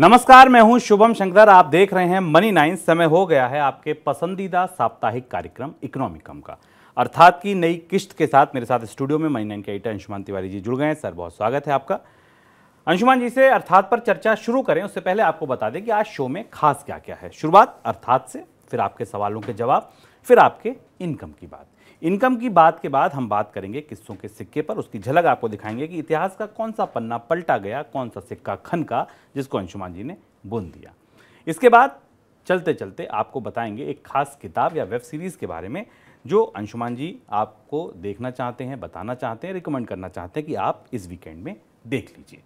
नमस्कार मैं हूं शुभम शंकर आप देख रहे हैं मनी नाइन समय हो गया है आपके पसंदीदा साप्ताहिक कार्यक्रम इकोनॉमिकम का अर्थात की नई किश्त के साथ मेरे साथ स्टूडियो में मनी नाइन के एडिटर अंशुमान तिवारी जी जुड़ गए हैं सर बहुत स्वागत है आपका अंशुमान जी से अर्थात पर चर्चा शुरू करें उससे पहले आपको बता दें कि आज शो में खास क्या क्या है शुरुआत अर्थात से फिर आपके सवालों के जवाब फिर आपके इनकम की बात इनकम की बात के बाद हम बात करेंगे किस्सों के सिक्के पर उसकी झलक आपको दिखाएंगे कि इतिहास का कौन सा पन्ना पलटा गया कौन सा सिक्का खन का जिसको अंशुमान जी ने बुन दिया इसके बाद चलते चलते आपको बताएंगे एक खास किताब या वेब सीरीज़ के बारे में जो अंशुमान जी आपको देखना चाहते हैं बताना चाहते हैं रिकमेंड करना चाहते हैं कि आप इस वीकेंड में देख लीजिए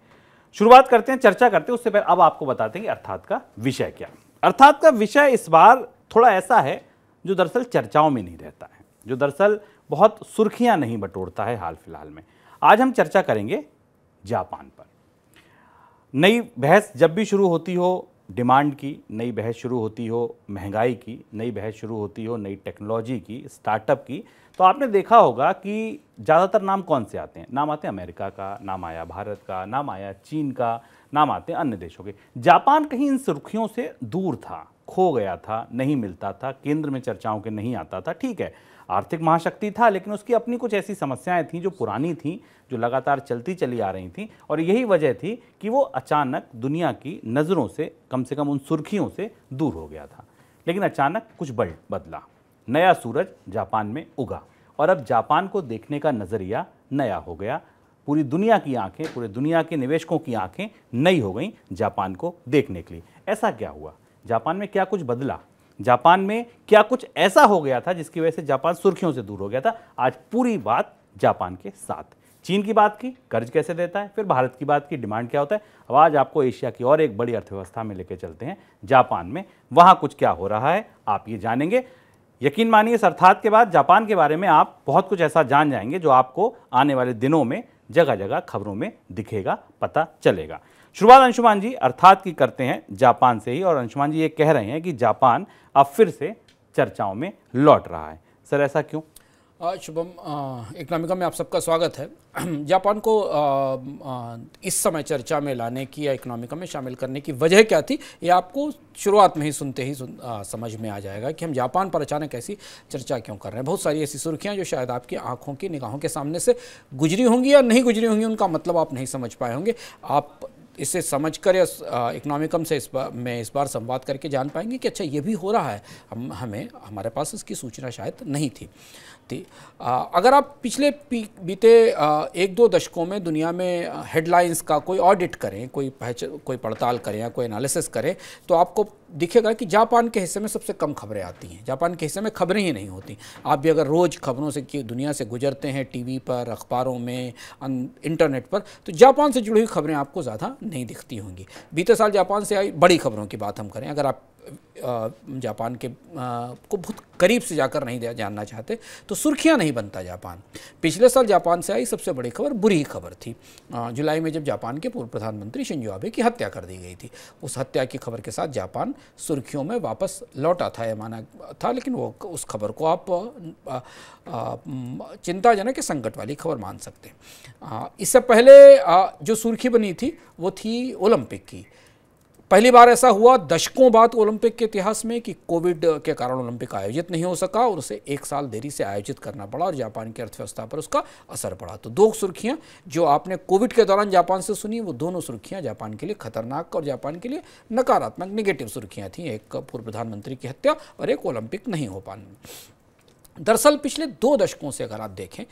शुरुआत करते हैं चर्चा करते हैं उससे पहले अब आपको बताते हैं कि अर्थात का विषय क्या अर्थात का विषय इस बार थोड़ा ऐसा है जो दरअसल चर्चाओं में नहीं रहता है जो दरअसल बहुत सुर्खियां नहीं बटोरता है हाल फिलहाल में आज हम चर्चा करेंगे जापान पर नई बहस जब भी शुरू होती हो डिमांड की नई बहस शुरू होती हो महंगाई की नई बहस शुरू होती हो नई टेक्नोलॉजी की स्टार्टअप की तो आपने देखा होगा कि ज़्यादातर नाम कौन से आते हैं नाम आते हैं अमेरिका का नाम आया भारत का नाम आया चीन का नाम आते हैं अन्य देशों के जापान कहीं इन सुर्खियों से दूर था खो गया था नहीं मिलता था केंद्र में चर्चाओं के नहीं आता था ठीक है आर्थिक महाशक्ति था लेकिन उसकी अपनी कुछ ऐसी समस्याएं थीं जो पुरानी थीं जो लगातार चलती चली आ रही थीं और यही वजह थी कि वो अचानक दुनिया की नज़रों से कम से कम उन सुर्खियों से दूर हो गया था लेकिन अचानक कुछ बल बदला नया सूरज जापान में उगा और अब जापान को देखने का नज़रिया नया हो गया पूरी दुनिया की आंखें पूरे दुनिया के निवेशकों की आंखें नई हो गई जापान को देखने के लिए ऐसा क्या हुआ जापान में क्या कुछ बदला जापान में क्या कुछ ऐसा हो गया था जिसकी वजह से जापान सुर्खियों से दूर हो गया था आज पूरी बात जापान के साथ चीन की बात की कर्ज कैसे देता है फिर भारत की बात की डिमांड क्या होता है अब आज आपको एशिया की और एक बड़ी अर्थव्यवस्था में लेके चलते हैं जापान में वहाँ कुछ क्या हो रहा है आप ये जानेंगे यकीन मानिए इस अर्थात के बाद जापान के बारे में आप बहुत कुछ ऐसा जान जाएंगे जो आपको आने वाले दिनों में जगह जगह खबरों में दिखेगा पता चलेगा शुरुआत अंशुमान जी अर्थात की करते हैं जापान से ही और अंशुमान जी ये कह रहे हैं कि जापान अब फिर से चर्चाओं में लौट रहा है सर ऐसा क्यों शुभम इकनॉमिका में आप सबका स्वागत है जापान को आ, आ, इस समय चर्चा में लाने की या इकनॉमिका में शामिल करने की वजह क्या थी ये आपको शुरुआत में ही सुनते ही सुन, आ, समझ में आ जाएगा कि हम जापान पर अचानक ऐसी चर्चा क्यों कर रहे हैं बहुत सारी ऐसी सुर्खियां जो शायद आपकी आंखों की निगाहों के सामने से गुजरी होंगी या नहीं गुजरी होंगी उनका मतलब आप नहीं समझ पाए होंगे आप इसे समझकर या इकोनॉमिकम से इस बार में इस बार संवाद करके जान पाएंगे कि अच्छा ये भी हो रहा है हम हमें हमारे पास इसकी सूचना शायद नहीं थी थी आ, अगर आप पिछले बीते एक दो दशकों में दुनिया में हेडलाइंस का कोई ऑडिट करें कोई पहच कोई पड़ताल करें या कोई एनालिसिस करें तो आपको देखिएगा कि जापान के हिस्से में सबसे कम खबरें आती हैं जापान के हिस्से में खबरें ही नहीं होती आप भी अगर रोज़ खबरों से की दुनिया से गुजरते हैं टीवी पर अखबारों में अं, इंटरनेट पर तो जापान से जुड़ी हुई खबरें आपको ज़्यादा नहीं दिखती होंगी बीते साल जापान से आई बड़ी खबरों की बात हम करें अगर आप जापान के को बहुत करीब से जाकर नहीं जानना चाहते तो सुर्खियां नहीं बनता जापान पिछले साल जापान से आई सबसे बड़ी खबर बुरी खबर थी जुलाई में जब जापान के पूर्व प्रधानमंत्री शिंजो आबे की हत्या कर दी गई थी उस हत्या की खबर के साथ जापान सुर्खियों में वापस लौटा था यह माना था लेकिन वो उस खबर को आप चिंताजनक संकट वाली खबर मान सकते हैं इससे पहले जो सुर्खी बनी थी वो थी ओलंपिक की पहली बार ऐसा हुआ दशकों बाद ओलंपिक के इतिहास में कि कोविड के कारण ओलंपिक आयोजित नहीं हो सका और उसे एक साल देरी से आयोजित करना पड़ा और जापान की अर्थव्यवस्था पर उसका असर पड़ा तो दो सुर्खियां जो आपने कोविड के दौरान जापान से सुनी वो दोनों सुर्खियां जापान के लिए खतरनाक और जापान के लिए नकारात्मक निगेटिव सुर्खियां थी एक पूर्व प्रधानमंत्री की हत्या और एक ओलंपिक नहीं हो पाना दरअसल पिछले दो दशकों से अगर आप देखें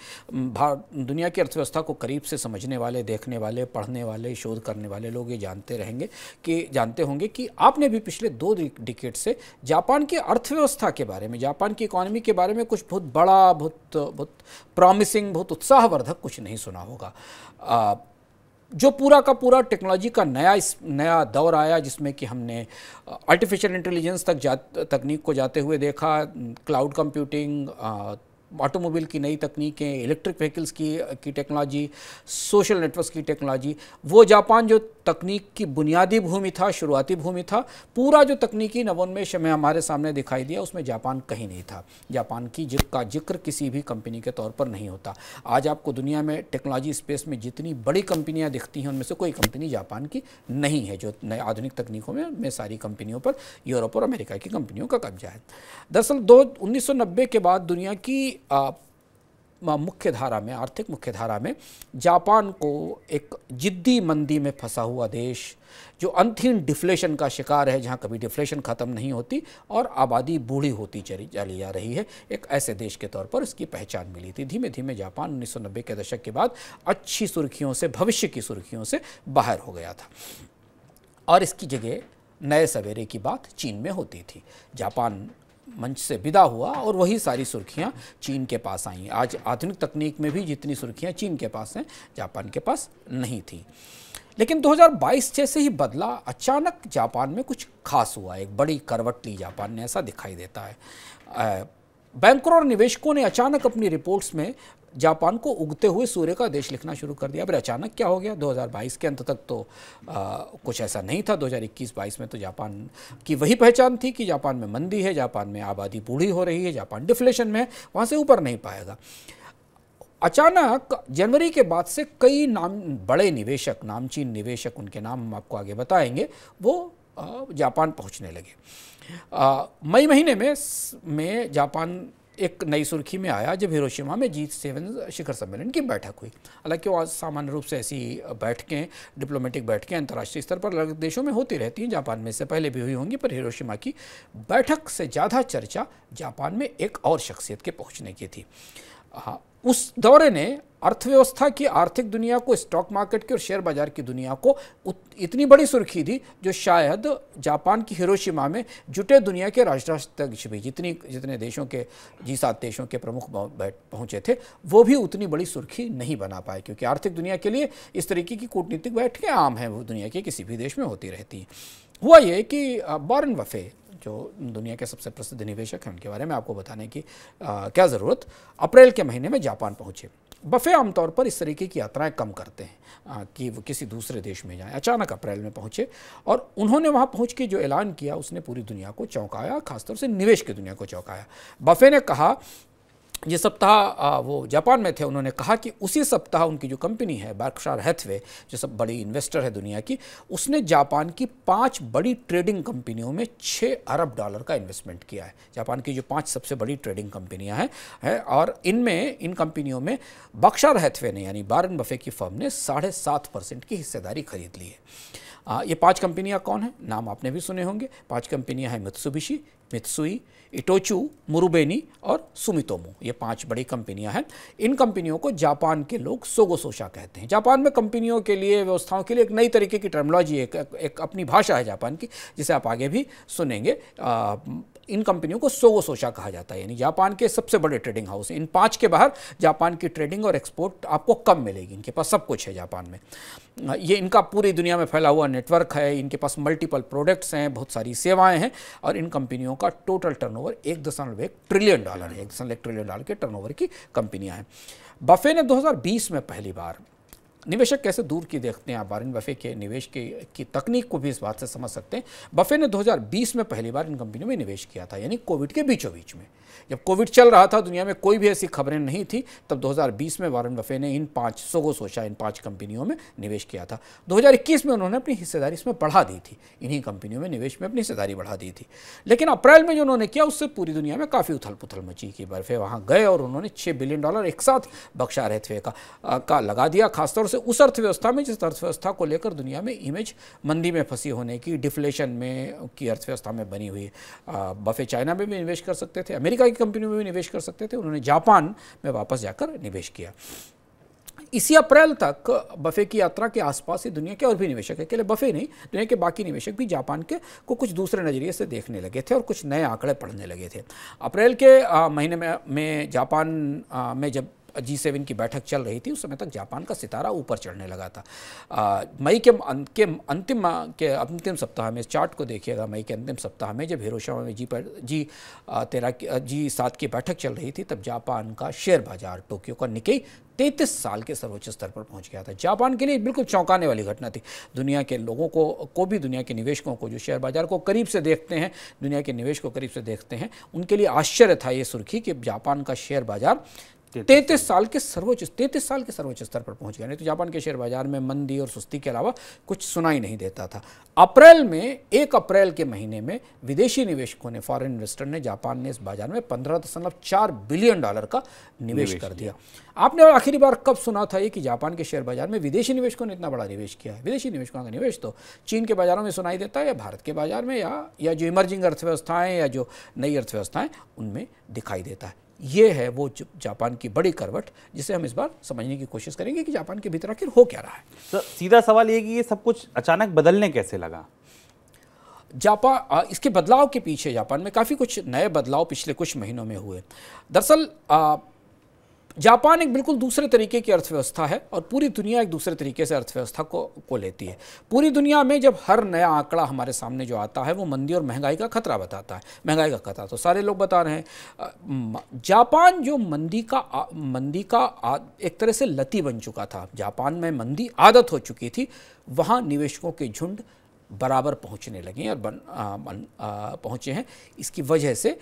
भारत दुनिया की अर्थव्यवस्था को करीब से समझने वाले देखने वाले पढ़ने वाले शोध करने वाले लोग ये जानते रहेंगे कि जानते होंगे कि आपने भी पिछले दो डिकेट से जापान की अर्थव्यवस्था के बारे में जापान की इकोनॉमी के बारे में कुछ बहुत बड़ा बहुत बहुत प्रॉमिसिंग बहुत उत्साहवर्धक कुछ नहीं सुना होगा जो पूरा का पूरा टेक्नोलॉजी का नया इस नया दौर आया जिसमें कि हमने आर्टिफिशियल uh, इंटेलिजेंस तक जा तकनीक को जाते हुए देखा क्लाउड कंप्यूटिंग ऑटोमोबाइल की नई तकनीकें इलेक्ट्रिक व्हीकल्स की की टेक्नोलॉजी सोशल नेटवर्क्स की टेक्नोलॉजी वो जापान जो तकनीक की बुनियादी भूमि था शुरुआती भूमि था पूरा जो तकनीकी नवोन्मेष हमें हमारे सामने दिखाई दिया उसमें जापान कहीं नहीं था जापान की जिक का जिक्र किसी भी कंपनी के तौर पर नहीं होता आज आपको दुनिया में टेक्नोलॉजी स्पेस में जितनी बड़ी कंपनियाँ दिखती हैं उनमें से कोई कंपनी जापान की नहीं है जो नए आधुनिक तकनीकों में में सारी कंपनियों पर यूरोप और अमेरिका की कंपनियों का कब्जा है दरअसल दो उन्नीस के बाद दुनिया की मुख्य धारा में आर्थिक मुख्य धारा में जापान को एक जिद्दी मंदी में फंसा हुआ देश जो अंतिम डिफ्लेशन का शिकार है जहां कभी डिफ्लेशन ख़त्म नहीं होती और आबादी बूढ़ी होती चली चली जा रही है एक ऐसे देश के तौर पर उसकी पहचान मिली थी धीमे धीमे जापान 1990 के दशक के बाद अच्छी सुर्खियों से भविष्य की सुर्खियों से बाहर हो गया था और इसकी जगह नए सवेरे की बात चीन में होती थी जापान मंच से विदा हुआ और वही सारी सुर्खियां चीन के पास आई आज आधुनिक तकनीक में भी जितनी सुर्खियां चीन के पास हैं जापान के पास नहीं थी लेकिन 2022 जैसे ही बदला अचानक जापान में कुछ खास हुआ एक बड़ी करवट ली जापान ने ऐसा दिखाई देता है बैंकरों और निवेशकों ने अचानक अपनी रिपोर्ट्स में जापान को उगते हुए सूर्य का देश लिखना शुरू कर दिया अब अचानक क्या हो गया 2022 के अंत तक तो आ, कुछ ऐसा नहीं था 2021-22 में तो जापान की वही पहचान थी कि जापान में मंदी है जापान में आबादी बूढ़ी हो रही है जापान डिफ्लेशन में है वहाँ से ऊपर नहीं पाएगा अचानक जनवरी के बाद से कई नाम बड़े निवेशक नामचीन निवेशक उनके नाम हम आपको आगे बताएंगे वो जापान पहुंचने लगे मई महीने में में जापान एक नई सुर्खी में आया जब हिरोशिमा में जीत सेवन शिखर सम्मेलन की बैठक हुई हालांकि वो सामान्य रूप से ऐसी बैठकें डिप्लोमेटिक बैठकें अंतर्राष्ट्रीय स्तर पर अलग देशों में होती रहती हैं जापान में इससे पहले भी हुई होंगी पर हिरोशिमा की बैठक से ज़्यादा चर्चा जापान में एक और शख्सियत के पहुँचने की थी हाँ उस दौरे ने अर्थव्यवस्था की आर्थिक दुनिया को स्टॉक मार्केट की और शेयर बाजार की दुनिया को इतनी बड़ी सुर्खी दी जो शायद जापान की हिरोशिमा में जुटे दुनिया के राष्ट्राध्यक्ष भी जितनी जितने देशों के जी सात देशों के प्रमुख पहुंचे थे वो भी उतनी बड़ी सुर्खी नहीं बना पाए क्योंकि आर्थिक दुनिया के लिए इस तरीके की कूटनीतिक बैठकें आम हैं वो दुनिया के किसी भी देश में होती रहती हैं हुआ ये कि बॉरन वफ़े जो दुनिया के सबसे प्रसिद्ध निवेशक हैं उनके बारे में आपको बताने की आ, क्या ज़रूरत अप्रैल के महीने में जापान पहुँचे बफे आमतौर पर इस तरीके की यात्राएं कम करते हैं आ, कि वो किसी दूसरे देश में जाएं अचानक अप्रैल में पहुंचे और उन्होंने वहां पहुंच के जो ऐलान किया उसने पूरी दुनिया को चौंकाया खासतौर से निवेश की दुनिया को चौंकाया बफे ने कहा जिस सप्ताह वो जापान में थे उन्होंने कहा कि उसी सप्ताह उनकी जो कंपनी है बार्कशार हैथवे जो सब बड़ी इन्वेस्टर है दुनिया की उसने जापान की पांच बड़ी ट्रेडिंग कंपनियों में छः अरब डॉलर का इन्वेस्टमेंट किया है जापान की जो पांच सबसे बड़ी ट्रेडिंग कंपनियां हैं है, और इनमें इन कंपनियों में बक्शार हैथवे ने यानी बारन बफे की फर्म ने साढ़े सात परसेंट की हिस्सेदारी खरीद ली है आ, ये पांच कंपनियां कौन है नाम आपने भी सुने होंगे पांच कंपनियां हैं मित्सुबिशी मित्सुई इटोचू मुरुबेनी और सुमितोमो ये पांच बड़ी कंपनियां हैं इन कंपनियों को जापान के लोग सोगोसोशा कहते हैं जापान में कंपनियों के लिए व्यवस्थाओं के लिए एक नई तरीके की टर्मोलॉजी एक, एक अपनी भाषा है जापान की जिसे आप आगे भी सुनेंगे आ, इन कंपनियों को सोगो सोशा कहा जाता है यानी जापान के सबसे बड़े ट्रेडिंग हाउस इन पाँच के बाहर जापान की ट्रेडिंग और एक्सपोर्ट आपको कम मिलेगी इनके पास सब कुछ है जापान में ये इनका पूरी दुनिया में फैला हुआ नेटवर्क है इनके पास मल्टीपल प्रोडक्ट्स हैं बहुत सारी सेवाएं हैं और इन कंपनियों का टोटल टर्न ओवर एक दशमलव एक ट्रिलियन डॉलर है एक दशमलव एक ट्रिलियन डॉलर के ओवर की कंपनियाँ हैं बफे ने 2020 में पहली बार निवेशक कैसे दूर की देखते हैं आप वारेन बफे के निवेश के की तकनीक को भी इस बात से समझ सकते हैं बफे ने 2020 में पहली बार इन कंपनियों में निवेश किया था यानी कोविड के बीचों बीच में जब कोविड चल रहा था दुनिया में कोई भी ऐसी खबरें नहीं थी तब 2020 में वारेन बफे ने इन पाँच सोगो सोचा इन पाँच कंपनियों में निवेश किया था 2021 में उन्होंने अपनी हिस्सेदारी इसमें बढ़ा दी थी इन्हीं कंपनियों में निवेश में अपनी हिस्सेदारी बढ़ा दी थी लेकिन अप्रैल में जो उन्होंने किया उससे पूरी दुनिया में काफ़ी उथल पुथल मची कि बर्फे वहाँ गए और उन्होंने छः बिलियन डॉलर एक साथ बख्शा रहते का लगा दिया खासतौर से उस अर्थव्यवस्था में जिस अर्थव्यवस्था को लेकर दुनिया में इमेज मंदी में फंसी होने की डिफ्लेशन में की अर्थव्यवस्था में बनी हुई बफे चाइना में भी निवेश कर सकते थे अमेरिका की कंपनी में भी निवेश कर सकते थे उन्होंने जापान में वापस जाकर निवेश किया इसी अप्रैल तक बफे की यात्रा के आसपास ही दुनिया के और भी निवेशक है अकेले बफे नहीं दुनिया के बाकी निवेशक भी जापान के को कुछ दूसरे नज़रिए से देखने लगे थे और कुछ नए आंकड़े पढ़ने लगे थे अप्रैल के महीने में, में जापान में जब जी सेवन की बैठक चल रही थी उस समय तक जापान का सितारा ऊपर चढ़ने लगा था मई के अं-, के अंतिम के अंतिम सप्ताह में चार्ट को देखिएगा मई के अंतिम सप्ताह में जब हिरोशिमा में जी पर जी तेरह जी सात की बैठक चल रही थी तब जापान का शेयर बाजार टोक्यो का निके तैंतीस साल के सर्वोच्च स्तर पर पहुंच गया था जापान के लिए बिल्कुल चौंकाने वाली घटना थी दुनिया के लोगों को को भी दुनिया के निवेशकों को जो शेयर बाजार को करीब से देखते हैं दुनिया के निवेश को करीब से देखते हैं उनके लिए आश्चर्य था ये सुर्खी कि जापान का शेयर बाजार तैतीस साल के सर्वोच्च तैतीस साल के सर्वोच्च स्तर पर पहुंच गया नहीं तो जापान के शेयर बाजार में मंदी और सुस्ती के अलावा कुछ सुनाई नहीं देता था अप्रैल में एक अप्रैल के महीने में विदेशी निवेशकों ने फॉरेन इन्वेस्टर ने जापान ने इस बाजार में पंद्रह दशमलव चार बिलियन डॉलर का निवेश निवेश कर दिया आपने आखिरी बार कब सुना था ये कि जापान के शेयर बाजार में विदेशी निवेशकों ने इतना बड़ा निवेश किया है विदेशी निवेशकों का निवेश तो चीन के बाजारों में सुनाई देता है या भारत के बाजार में या या जो इमर्जिंग अर्थव्यवस्थाएं या जो नई अर्थव्यवस्थाएं उनमें दिखाई देता है ये है वो जापान की बड़ी करवट जिसे हम इस बार समझने की कोशिश करेंगे कि जापान के भीतर आखिर हो क्या रहा है तो सीधा सवाल ये कि ये सब कुछ अचानक बदलने कैसे लगा जापान इसके बदलाव के पीछे जापान में काफ़ी कुछ नए बदलाव पिछले कुछ महीनों में हुए दरअसल जापान एक बिल्कुल दूसरे तरीके की अर्थव्यवस्था है और पूरी दुनिया एक दूसरे तरीके से अर्थव्यवस्था को को लेती है पूरी दुनिया में जब हर नया आंकड़ा हमारे सामने जो आता है वो मंदी और महंगाई का खतरा बताता है महंगाई का खतरा तो सारे लोग बता रहे हैं जापान जो मंदी का मंदी का एक तरह से लती बन चुका था जापान में मंदी आदत हो चुकी थी वहाँ निवेशकों के झुंड बराबर पहुँचने लगे और बन, पहुँचे हैं इसकी वजह से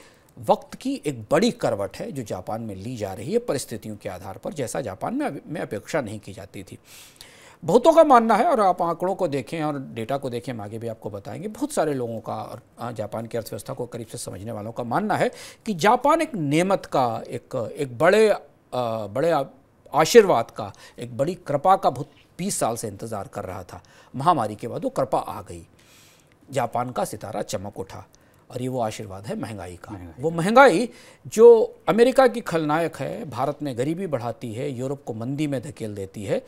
वक्त की एक बड़ी करवट है जो जापान में ली जा रही है परिस्थितियों के आधार पर जैसा जापान में में अपेक्षा नहीं की जाती थी बहुतों का मानना है और आप आंकड़ों को देखें और डेटा को देखें हम आगे भी आपको बताएंगे बहुत सारे लोगों का और जापान की अर्थव्यवस्था को करीब से समझने वालों का मानना है कि जापान एक नियमत का एक एक बड़े आ, बड़े आशीर्वाद का एक बड़ी कृपा का बहुत बीस साल से इंतज़ार कर रहा था महामारी के बाद वो कृपा आ गई जापान का सितारा चमक उठा और ये वो आशीर्वाद है महंगाई का महंगाई वो महंगाई जो अमेरिका की खलनायक है भारत में गरीबी बढ़ाती है यूरोप को मंदी में धकेल देती है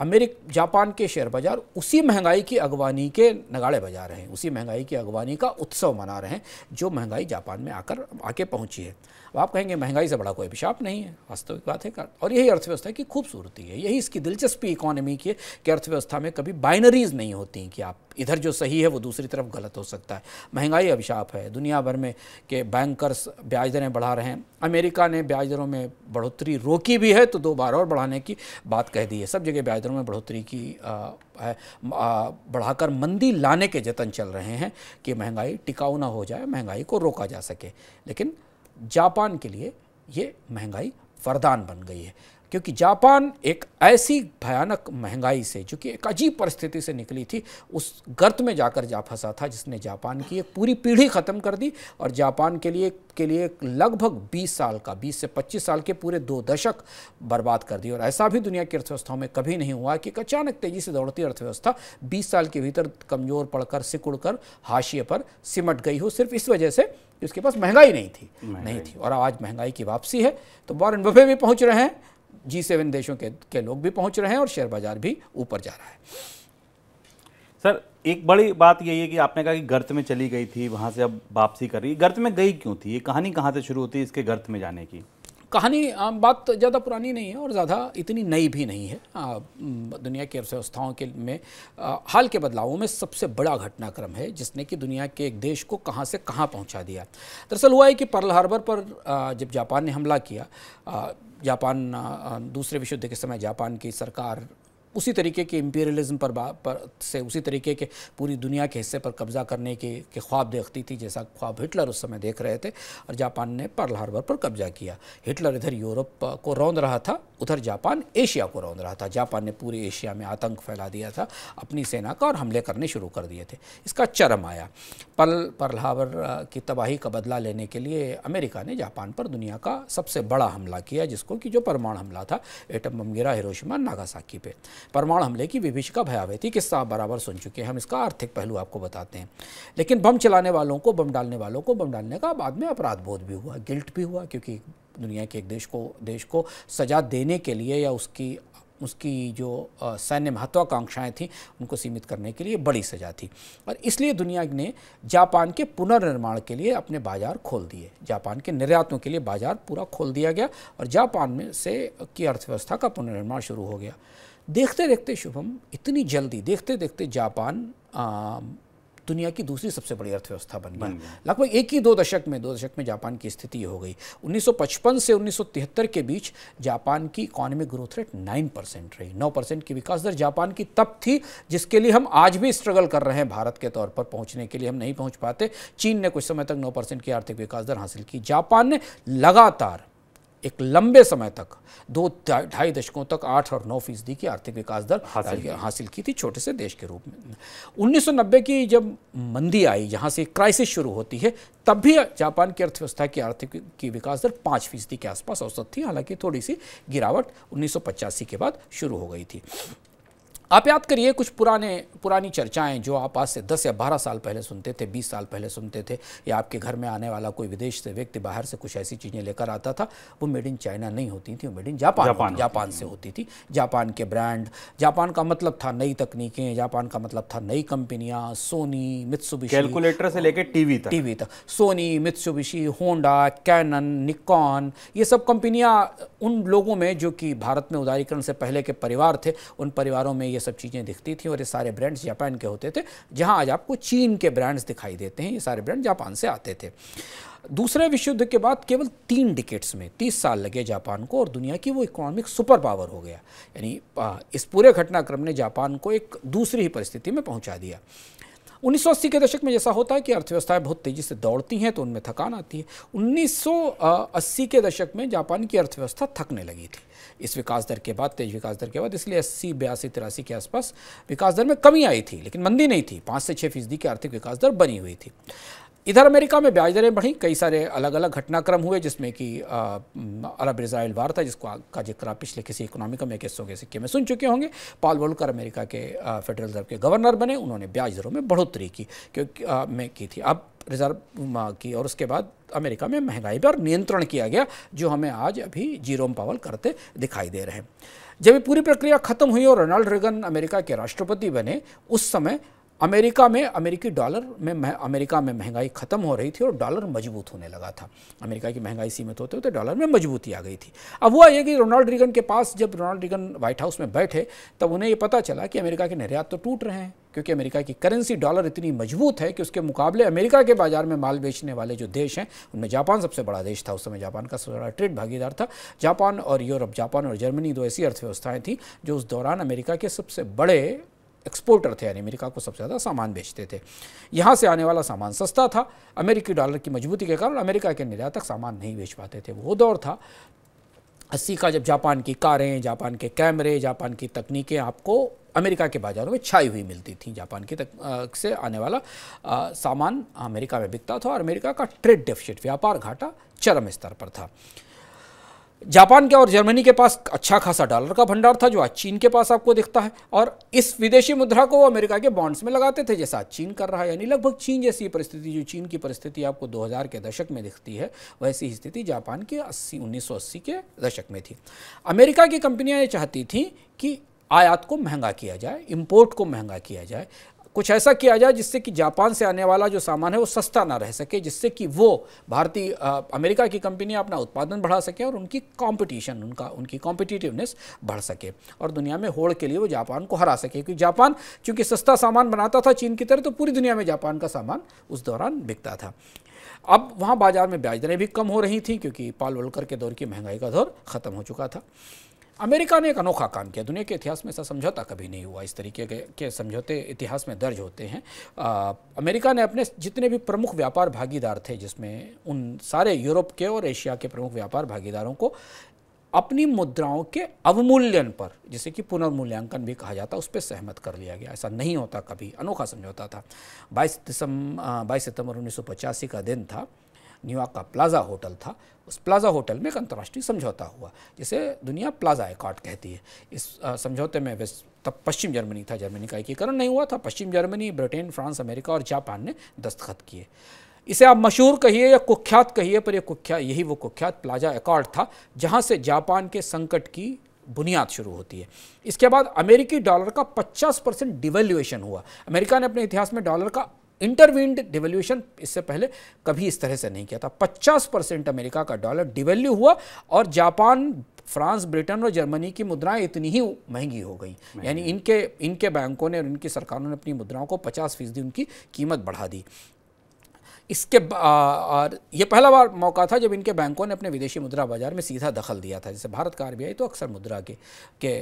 अमेरिक जापान के शेयर बाजार उसी महंगाई की अगवानी के नगाड़े बजा रहे हैं उसी महंगाई की अगवानी का उत्सव मना रहे हैं जो महंगाई जापान में आकर आके पहुंची है अब तो आप कहेंगे महंगाई से बड़ा कोई अभिशाप नहीं है वास्तविक बात है और यही अर्थव्यवस्था की खूबसूरती है यही इसकी दिलचस्पी इकोनॉमी की कि अर्थव्यवस्था में कभी बाइनरीज नहीं होती कि आप इधर जो सही है वो दूसरी तरफ गलत हो सकता है महंगाई अभिशाप है दुनिया भर में के बैंकर्स ब्याज दरें बढ़ा रहे हैं अमेरिका ने ब्याज दरों में बढ़ोतरी रोकी भी है तो दो बार और बढ़ाने की बात कह दी है सब जगह ब्याज दरों में बढ़ोतरी की है बढ़ाकर मंदी लाने के जतन चल रहे हैं कि महंगाई टिकाऊ ना हो जाए महंगाई को रोका जा सके लेकिन जापान के लिए ये महंगाई वरदान बन गई है क्योंकि जापान एक ऐसी भयानक महंगाई से जो कि एक अजीब परिस्थिति से निकली थी उस गर्त में जाकर जा फंसा था जिसने जापान की एक पूरी पीढ़ी ख़त्म कर दी और जापान के लिए के लिए लगभग 20 साल का 20 से 25 साल के पूरे दो दशक बर्बाद कर दिए और ऐसा भी दुनिया की अर्थव्यवस्थाओं में कभी नहीं हुआ कि अचानक तेज़ी से दौड़ती अर्थव्यवस्था बीस साल के भीतर कमज़ोर पड़कर सिकुड़ कर हाशिए पर सिमट गई हो सिर्फ इस वजह से उसके पास महंगाई नहीं थी नहीं थी और आज महंगाई की वापसी है तो वॉरेन बफे भी पहुँच रहे हैं जी सेवन देशों के के लोग भी पहुंच रहे हैं और शेयर बाजार भी ऊपर जा रहा है सर एक बड़ी बात यही है कि आपने कहा कि गर्त में चली गई थी वहाँ से अब वापसी कर रही गर्त में गई क्यों थी ये कहानी कहाँ से शुरू होती है इसके गर्त में जाने की कहानी बात ज़्यादा पुरानी नहीं है और ज़्यादा इतनी नई भी नहीं है दुनिया की अर्थव्यवस्थाओं के में हाल के बदलावों में सबसे बड़ा घटनाक्रम है जिसने कि दुनिया के एक देश को कहाँ से कहाँ पहुँचा दिया दरअसल हुआ है कि पर्ल हार्बर पर जब जापान ने हमला किया जापान दूसरे विश्व युद्ध के समय जापान की सरकार उसी तरीके के इम्पीरियलिज्म पर, पर से उसी तरीके के पूरी दुनिया के हिस्से पर कब्जा करने के, के ख्वाब देखती थी जैसा ख्वाब हिटलर उस समय देख रहे थे और जापान ने पर्ल हार्बर पर कब्जा किया हिटलर इधर यूरोप को रौंद रहा था उधर जापान एशिया को रौंद रहा था जापान ने पूरे एशिया में आतंक फैला दिया था अपनी सेना का और हमले करने शुरू कर दिए थे इसका चरम आया पल पर्ल की तबाही का बदला लेने के लिए अमेरिका ने जापान पर दुनिया का सबसे बड़ा हमला किया जिसको कि जो परमाणु हमला था एटम बमगिरा हिरोशिमा नागासाकी पे परमाणु हमले की भयावह थी किस्सा आप बराबर सुन चुके हैं हम इसका आर्थिक पहलू आपको बताते हैं लेकिन बम चलाने वालों को बम डालने वालों को बम डालने का बाद में अपराध बोध भी हुआ गिल्ट भी हुआ क्योंकि दुनिया के एक देश को देश को सजा देने के लिए या उसकी उसकी जो सैन्य महत्वाकांक्षाएं थीं उनको सीमित करने के लिए बड़ी सजा थी और इसलिए दुनिया ने जापान के पुनर्निर्माण के लिए अपने बाज़ार खोल दिए जापान के निर्यातों के लिए बाज़ार पूरा खोल दिया गया और जापान में से की अर्थव्यवस्था का पुनर्निर्माण शुरू हो गया देखते देखते शुभम इतनी जल्दी देखते देखते जापान आ, दुनिया की दूसरी सबसे बड़ी अर्थव्यवस्था बन गई लगभग एक ही दो दशक में दो दशक में जापान की स्थिति हो गई 1955 से 1973 के बीच जापान की इकोनॉमिक ग्रोथ रेट 9 परसेंट रही 9 परसेंट की विकास दर जापान की तब थी जिसके लिए हम आज भी स्ट्रगल कर रहे हैं भारत के तौर पर पहुंचने के लिए हम नहीं पहुंच पाते चीन ने कुछ समय तक नौ की आर्थिक विकास दर हासिल की जापान ने लगातार एक लंबे समय तक दो ढाई दशकों तक आठ और नौ फीसदी की आर्थिक विकास दर हासिल, हासिल की थी छोटे से देश के रूप में 1990 की जब मंदी आई जहाँ से क्राइसिस शुरू होती है तब भी जापान की अर्थव्यवस्था की आर्थिक की विकास दर पाँच फीसदी के आसपास औसत थी हालांकि थोड़ी सी गिरावट उन्नीस के बाद शुरू हो गई थी आप याद करिए कुछ पुराने पुरानी चर्चाएं जो आप आज से 10 या 12 साल पहले सुनते थे 20 साल पहले सुनते थे या आपके घर में आने वाला कोई विदेश से व्यक्ति बाहर से कुछ ऐसी चीज़ें लेकर आता था वो मेड इन चाइना नहीं होती थी वो made in Japan Japan, Japan से होती थी जापान के ब्रांड जापान का मतलब था नई तकनीकें जापान का मतलब था नई कंपनियाँ सोनी मित्सुबिशी कैलकुलेटर से लेकर टीवी तक टीवी तक Sony Mitsubishi Honda Canon Nikon ये सब कंपनियाँ उन लोगों में जो कि भारत में उदारीकरण से पहले के परिवार थे उन परिवारों में ये सब चीज़ें दिखती थी और ये सारे ब्रांड्स जापान के होते थे जहाँ आज आपको चीन के ब्रांड्स दिखाई देते हैं ये सारे ब्रांड जापान से आते थे दूसरे विश्व युद्ध के बाद केवल तीन डिकेट्स में तीस साल लगे जापान को और दुनिया की वो इकोनॉमिक सुपर पावर हो गया यानी इस पूरे घटनाक्रम ने जापान को एक दूसरी ही परिस्थिति में पहुंचा दिया उन्नीस के दशक में जैसा होता है कि अर्थव्यवस्थाएं बहुत तेज़ी से दौड़ती हैं तो उनमें थकान आती है 1980 के दशक में जापान की अर्थव्यवस्था थकने लगी थी इस विकास दर के बाद तेज विकास दर के बाद इसलिए अस्सी बयासी तिरासी के आसपास विकास दर में कमी आई थी लेकिन मंदी नहीं थी पाँच से छः फीसदी की आर्थिक विकास दर बनी हुई थी इधर अमेरिका में ब्याज दरें बढ़ी कई सारे अलग अलग घटनाक्रम हुए जिसमें कि अरब इसराइल वार था जिसको का जिक्र आप पिछले किसी इकोनॉमिक में किस्सों के सिक्के में सुन चुके होंगे पाल बोलकर अमेरिका के फेडरल रिजर्व के गवर्नर बने उन्होंने ब्याज दरों में बढ़ोतरी की क्योंकि में की थी अब रिजर्व की और उसके बाद अमेरिका में महंगाई पर नियंत्रण किया गया जो हमें आज अभी जीरोम पावल करते दिखाई दे रहे हैं जब ये पूरी प्रक्रिया खत्म हुई और रोनाल्ड रेगन अमेरिका के राष्ट्रपति बने उस समय अमेरिका में अमेरिकी डॉलर में अमेरिका में महंगाई ख़त्म हो रही थी और डॉलर मजबूत होने लगा था अमेरिका की महंगाई सीमित होते होते डॉलर में मजबूती आ गई थी अब हुआ यह कि रोनाल्ड रिगन के पास जब रोनाल्ड रिगन व्हाइट हाउस में बैठे तब उन्हें यह पता चला कि अमेरिका के निर्यात तो टूट रहे हैं क्योंकि अमेरिका की करेंसी डॉलर इतनी मजबूत है कि उसके मुकाबले अमेरिका के बाजार में माल बेचने वाले जो देश हैं उनमें जापान सबसे बड़ा देश था उस समय जापान का सबसे बड़ा ट्रेड भागीदार था जापान और यूरोप जापान और जर्मनी दो ऐसी अर्थव्यवस्थाएँ थीं जो उस दौरान अमेरिका के सबसे बड़े एक्सपोर्टर थे यानी अमेरिका को सबसे ज़्यादा सामान बेचते थे यहाँ से आने वाला सामान सस्ता था अमेरिकी डॉलर की मजबूती के कारण अमेरिका के निर्यातक सामान नहीं बेच पाते थे वो दौर था अस्सी का जब जापान की कारें जापान के कैमरे जापान की तकनीकें आपको अमेरिका के बाज़ारों में छाई हुई मिलती थी जापान की तक से आने वाला आ, सामान अमेरिका में बिकता था और अमेरिका का ट्रेड डेफिशिट व्यापार घाटा चरम स्तर पर था जापान के और जर्मनी के पास अच्छा खासा डॉलर का भंडार था जो आज चीन के पास आपको दिखता है और इस विदेशी मुद्रा को वो अमेरिका के बॉन्ड्स में लगाते थे जैसा चीन कर रहा है यानी लगभग चीन जैसी परिस्थिति जो चीन की परिस्थिति आपको 2000 के दशक में दिखती है वैसी ही स्थिति जापान के अस्सी उन्नीस के दशक में थी अमेरिका की कंपनियाँ ये चाहती थी कि आयात को महंगा किया जाए इम्पोर्ट को महंगा किया जाए कुछ ऐसा किया जाए जिससे कि जापान से आने वाला जो सामान है वो सस्ता ना रह सके जिससे कि वो भारतीय अमेरिका की कंपनी अपना उत्पादन बढ़ा सकें और उनकी कंपटीशन उनका उनकी कॉम्पिटिटिवनेस बढ़ सके और दुनिया में होड़ के लिए वो जापान को हरा सके क्योंकि जापान चूंकि सस्ता सामान बनाता था चीन की तरह तो पूरी दुनिया में जापान का सामान उस दौरान बिकता था अब वहाँ बाज़ार में ब्याज दरें भी कम हो रही थी क्योंकि पाल वोलकर के दौर की महंगाई का दौर ख़त्म हो चुका था अमेरिका ने एक अनोखा काम किया दुनिया के इतिहास में ऐसा समझौता कभी नहीं हुआ इस तरीके के, समझौते इतिहास में दर्ज होते हैं आ, अमेरिका ने अपने जितने भी प्रमुख व्यापार भागीदार थे जिसमें उन सारे यूरोप के और एशिया के प्रमुख व्यापार भागीदारों को अपनी मुद्राओं के अवमूल्यन पर जिसे कि पुनर्मूल्यांकन भी कहा जाता है उस पर सहमत कर लिया गया ऐसा नहीं होता कभी अनोखा समझौता था 22 दिसंबर 22 सितंबर उन्नीस का दिन था न्यूयॉर्क का प्लाजा होटल था उस प्लाजा होटल में एक अंतर्राष्ट्रीय समझौता हुआ जिसे दुनिया प्लाजा एकॉर्ड कहती है इस समझौते में वे तब पश्चिम जर्मनी था जर्मनी का एकीकरण नहीं हुआ था पश्चिम जर्मनी ब्रिटेन फ्रांस अमेरिका और जापान ने दस्तखत किए इसे आप मशहूर कहिए या कुख्यात कहिए पर यह कुख्यात यही वो कुख्यात प्लाजा एकॉर्ड था जहाँ से जापान के संकट की बुनियाद शुरू होती है इसके बाद अमेरिकी डॉलर का 50 परसेंट डिवेल्युएशन हुआ अमेरिका ने अपने इतिहास में डॉलर का इंटरवींड डिवेल्यूशन इससे पहले कभी इस तरह से नहीं किया था 50 परसेंट अमेरिका का डॉलर डिवेल्यू हुआ और जापान फ्रांस ब्रिटेन और जर्मनी की मुद्राएं इतनी ही महंगी हो गई यानी इनके इनके बैंकों ने और इनकी सरकारों ने अपनी मुद्राओं को 50 फीसदी उनकी कीमत बढ़ा दी इसके और ये पहला बार मौका था जब इनके बैंकों ने अपने विदेशी मुद्रा बाजार में सीधा दखल दिया था जैसे भारत का आर तो अक्सर मुद्रा के के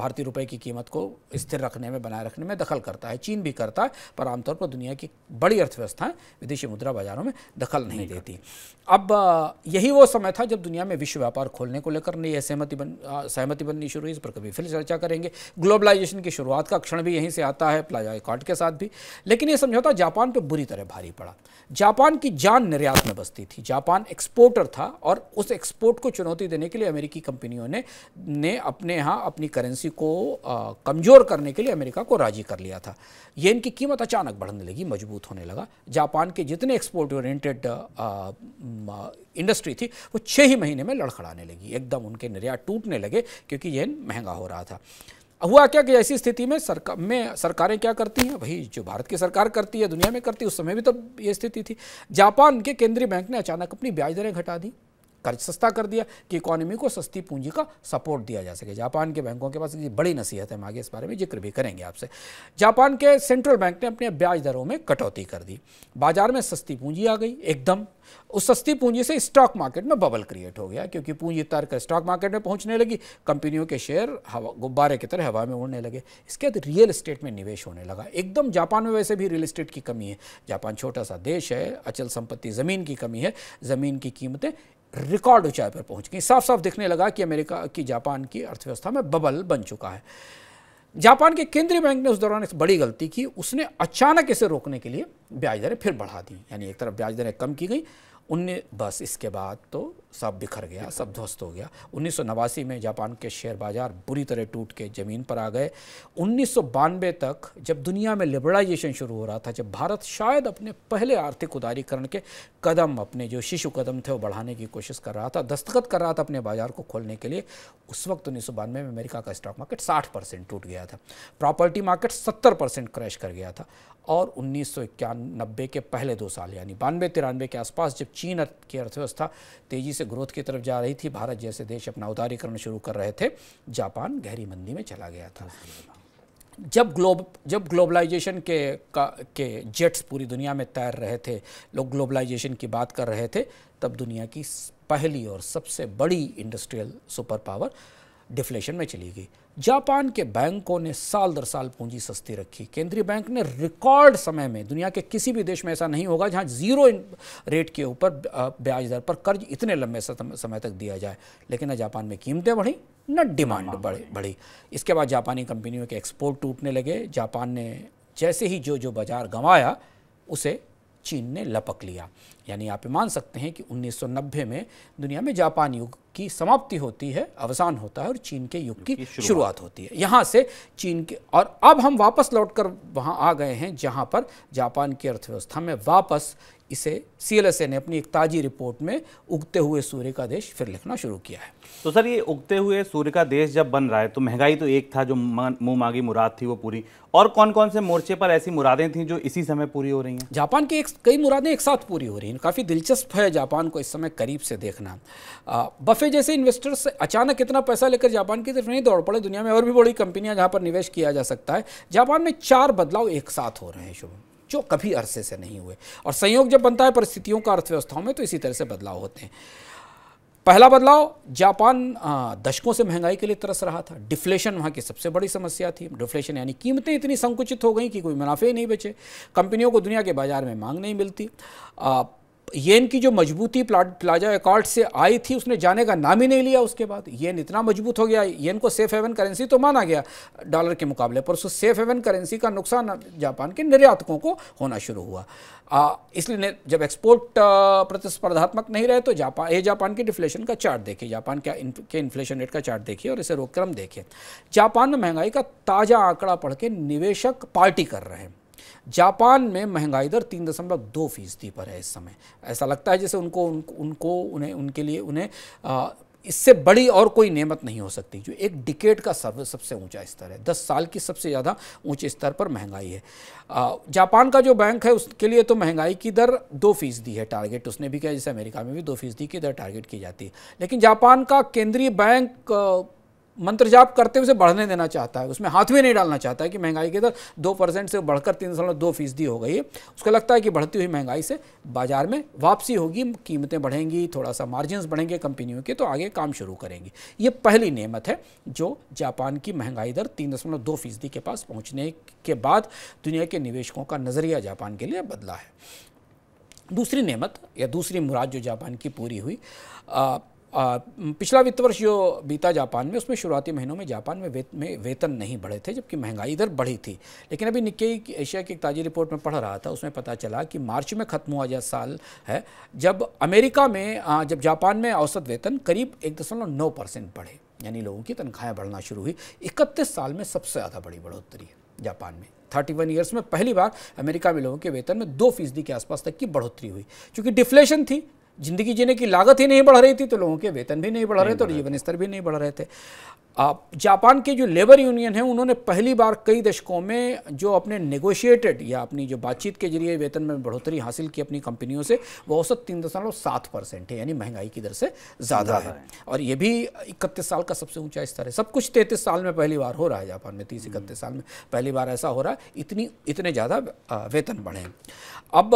भारतीय रुपए की कीमत को स्थिर रखने में बनाए रखने में दखल करता है चीन भी करता है पर आमतौर पर दुनिया की बड़ी अर्थव्यवस्थाएँ विदेशी मुद्रा बाजारों में दखल नहीं, नहीं देती अब यही वो समय था जब दुनिया में विश्व व्यापार खोलने को लेकर नई सहमति बन सहमति बननी शुरू हुई इस पर कभी फिर चर्चा करेंगे ग्लोबलाइजेशन की शुरुआत का क्षण भी यहीं से आता है प्लाजा कार्ड के साथ भी लेकिन ये समझौता जापान पर बुरी बुरी तरह भारी पड़ा जापान की जान निर्यात में बसती थी जापान एक्सपोर्टर था और उस एक्सपोर्ट को चुनौती देने के लिए अमेरिकी कंपनियों ने ने अपने यहाँ अपनी करेंसी को कमज़ोर करने के लिए अमेरिका को राजी कर लिया था ये इनकी कीमत अचानक बढ़ने लगी मजबूत होने लगा जापान के जितने एक्सपोर्ट ओरिएंटेड इंडस्ट्री थी वो छः ही महीने में लड़खड़ाने लगी एकदम उनके निर्यात टूटने लगे क्योंकि ये महंगा हो रहा था हुआ क्या कि ऐसी स्थिति में सरकार में सरकारें क्या करती हैं वही जो भारत की सरकार करती है दुनिया में करती है उस समय भी तब तो ये स्थिति थी जापान के केंद्रीय बैंक ने अचानक अपनी ब्याज दरें घटा दी कर्ज सस्ता कर दिया कि इकोनॉमी को सस्ती पूंजी का सपोर्ट दिया जा सके जापान के बैंकों के पास बड़ी नसीहत है हम आगे इस बारे में जिक्र भी करेंगे आपसे जापान के सेंट्रल बैंक ने अपने ब्याज दरों में कटौती कर दी बाजार में सस्ती पूंजी आ गई एकदम उस सस्ती पूंजी से स्टॉक मार्केट में बबल क्रिएट हो गया क्योंकि पूंजी तार कर स्टॉक मार्केट में पहुंचने लगी कंपनियों के शेयर हवा गुब्बारे की तरह हवा में उड़ने लगे इसके बाद रियल इस्टेट में निवेश होने लगा एकदम जापान में वैसे भी रियल इस्टेट की कमी है जापान छोटा सा देश है अचल संपत्ति ज़मीन की कमी है ज़मीन की कीमतें रिकॉर्ड ऊंचाई पर पहुंच गई साफ साफ दिखने लगा कि अमेरिका की जापान की अर्थव्यवस्था में बबल बन चुका है जापान के केंद्रीय बैंक ने उस दौरान एक बड़ी गलती की उसने अचानक इसे रोकने के लिए ब्याज दरें फिर बढ़ा दी यानी एक तरफ ब्याज दरें कम की गई उनने बस इसके बाद तो सब बिखर गया सब ध्वस्त हो गया उन्नीस में जापान के शेयर बाजार बुरी तरह टूट के ज़मीन पर आ गए उन्नीस तक जब दुनिया में लिबरलाइजेशन शुरू हो रहा था जब भारत शायद अपने पहले आर्थिक उदारीकरण के कदम अपने जो शिशु कदम थे वो बढ़ाने की कोशिश कर रहा था दस्तखत कर रहा था अपने बाज़ार को खोलने के लिए उस वक्त उन्नीस में अमेरिका का स्टॉक मार्केट साठ परसेंट टूट गया था प्रॉपर्टी मार्केट सत्तर परसेंट क्रैश कर गया था और उन्नीस सौ के पहले दो साल यानी बानवे तिरानवे के आसपास जब चीन की अर्थव्यवस्था तेज़ी से से ग्रोथ की तरफ जा रही थी भारत जैसे देश अपना उदारीकरण शुरू कर रहे थे जापान गहरी मंदी में चला गया था जब ग्लोब जब ग्लोबलाइजेशन के का के जेट्स पूरी दुनिया में तैर रहे थे लोग ग्लोबलाइजेशन की बात कर रहे थे तब दुनिया की पहली और सबसे बड़ी इंडस्ट्रियल सुपर पावर डिफ्लेशन में चली गई जापान के बैंकों ने साल दर साल पूंजी सस्ती रखी केंद्रीय बैंक ने रिकॉर्ड समय में दुनिया के किसी भी देश में ऐसा नहीं होगा जहां जीरो रेट के ऊपर ब्याज दर पर कर्ज इतने लंबे समय तक दिया जाए लेकिन न जापान में कीमतें बढ़ी न डिमांड बढ़ी बढ़ी इसके बाद जापानी कंपनियों के एक्सपोर्ट टूटने लगे जापान ने जैसे ही जो जो बाजार गंवाया उसे चीन ने लपक लिया यानी आप मान सकते हैं कि 1990 में दुनिया में जापान युग की समाप्ति होती है अवसान होता है और चीन के युग की शुरुआत होती है यहाँ से चीन के और अब हम वापस लौटकर वहाँ आ गए हैं जहाँ पर जापान की अर्थव्यवस्था में वापस इसे सीएलएसए ने अपनी एक ताजी रिपोर्ट में उगते हुए सूर्य का देश फिर लिखना शुरू किया है तो सर ये उगते हुए सूर्य का देश जब बन रहा है तो महंगाई तो एक था जो मुंह मांगी मुराद थी वो पूरी और कौन कौन से मोर्चे पर ऐसी मुरादें थी जो इसी समय पूरी हो रही हैं जापान की एक कई मुरादें एक साथ पूरी हो रही हैं काफ़ी दिलचस्प है जापान को इस समय करीब से देखना बफे जैसे इन्वेस्टर्स अचानक इतना पैसा लेकर जापान की तरफ नहीं दौड़ पड़े दुनिया में और भी बड़ी कंपनियां जहाँ पर निवेश किया जा सकता है जापान में चार बदलाव एक साथ हो रहे हैं शुभम जो कभी अरसे से नहीं हुए और संयोग जब बनता है परिस्थितियों का अर्थव्यवस्थाओं में तो इसी तरह से बदलाव होते हैं पहला बदलाव जापान दशकों से महंगाई के लिए तरस रहा था डिफ्लेशन वहाँ की सबसे बड़ी समस्या थी डिफ्लेशन यानी कीमतें इतनी संकुचित हो गई कि कोई मुनाफे ही नहीं बचे कंपनियों को दुनिया के बाजार में मांग नहीं मिलती येन की जो मजबूती प्लाजा एकॉर्ड से आई थी उसने जाने का नाम ही नहीं लिया उसके बाद येन इतना मजबूत हो गया येन को सेफ हेवन करेंसी तो माना गया डॉलर के मुकाबले पर उस सेफ हेवन करेंसी का नुकसान जापान के निर्यातकों को होना शुरू हुआ इसलिए जब एक्सपोर्ट प्रतिस्पर्धात्मक नहीं रहे तो जापान ये जापान की डिफ्लेशन का चार्ट देखिए जापान क्या के इन्फ्लेशन रेट का चार्ट देखिए और इसे रोक क्रम देखिए जापान में महंगाई का ताज़ा आंकड़ा पढ़ के निवेशक पार्टी कर रहे हैं जापान में महंगाई दर तीन दशमलव दो फीसदी पर है इस समय ऐसा लगता है जैसे उनको उनको उन्हें उनके लिए उन्हें आ, इससे बड़ी और कोई नेमत नहीं हो सकती जो एक डिकेट का सर्व सबसे ऊंचा स्तर है दस साल की सबसे ज़्यादा ऊंचे स्तर पर महंगाई है जापान का जो बैंक है उसके लिए तो महंगाई की दर दो फीसदी है टारगेट उसने भी किया जैसे अमेरिका में भी दो फीसदी की दर टारगेट की जाती है लेकिन जापान का केंद्रीय बैंक मंत्र जाप करते हुए उसे बढ़ने देना चाहता है उसमें हाथ भी नहीं डालना चाहता है कि महंगाई के दर दो परसेंट से बढ़कर तीन दशमलव दो फीसदी हो गई है उसको लगता है कि बढ़ती हुई महंगाई से बाजार में वापसी होगी कीमतें बढ़ेंगी थोड़ा सा मार्जिन बढ़ेंगे कंपनियों के तो आगे काम शुरू करेंगी ये पहली नियमत है जो जापान की महंगाई दर तीन दशमलव दो फीसदी के पास पहुँचने के बाद दुनिया के निवेशकों का नज़रिया जापान के लिए बदला है दूसरी नियमत या दूसरी मुराद जो जापान की पूरी हुई आ, पिछला वित्त वर्ष जो बीता जापान में उसमें शुरुआती महीनों में जापान में, वेत, में वेतन नहीं बढ़े थे जबकि महंगाई इधर बढ़ी थी लेकिन अभी निक्केई एशिया की एक ताज़ी रिपोर्ट में पढ़ रहा था उसमें पता चला कि मार्च में ख़त्म हुआ यह साल है जब अमेरिका में आ, जब जापान में औसत वेतन करीब एक दशमलव नौ परसेंट बढ़े यानी लोगों की तनख्वाहें बढ़ना शुरू हुई इकतीस साल में सबसे ज़्यादा बड़ी बढ़ोतरी है जापान में थर्टी वन ईयर्स में पहली बार अमेरिका में लोगों के वेतन में दो फीसदी के आसपास तक की बढ़ोतरी हुई चूँकि डिफ्लेशन थी ज़िंदगी जीने की लागत ही नहीं बढ़ रही थी तो लोगों के वेतन भी नहीं बढ़ रहे थे और जीवन स्तर भी नहीं बढ़ रहे थे आप जापान के जो लेबर यूनियन हैं उन्होंने पहली बार कई दशकों में जो अपने नेगोशिएटेड या अपनी जो बातचीत के जरिए वेतन में बढ़ोतरी हासिल की अपनी कंपनियों से वो औसत तीन दशमलव सात परसेंट है यानी महंगाई की दर से ज़्यादा है और ये भी इकतीस साल का सबसे ऊंचा स्तर है सब कुछ तैंतीस साल में पहली बार हो रहा है जापान में तीस इकतीस साल में पहली बार ऐसा हो रहा है इतनी इतने ज़्यादा वेतन बढ़े अब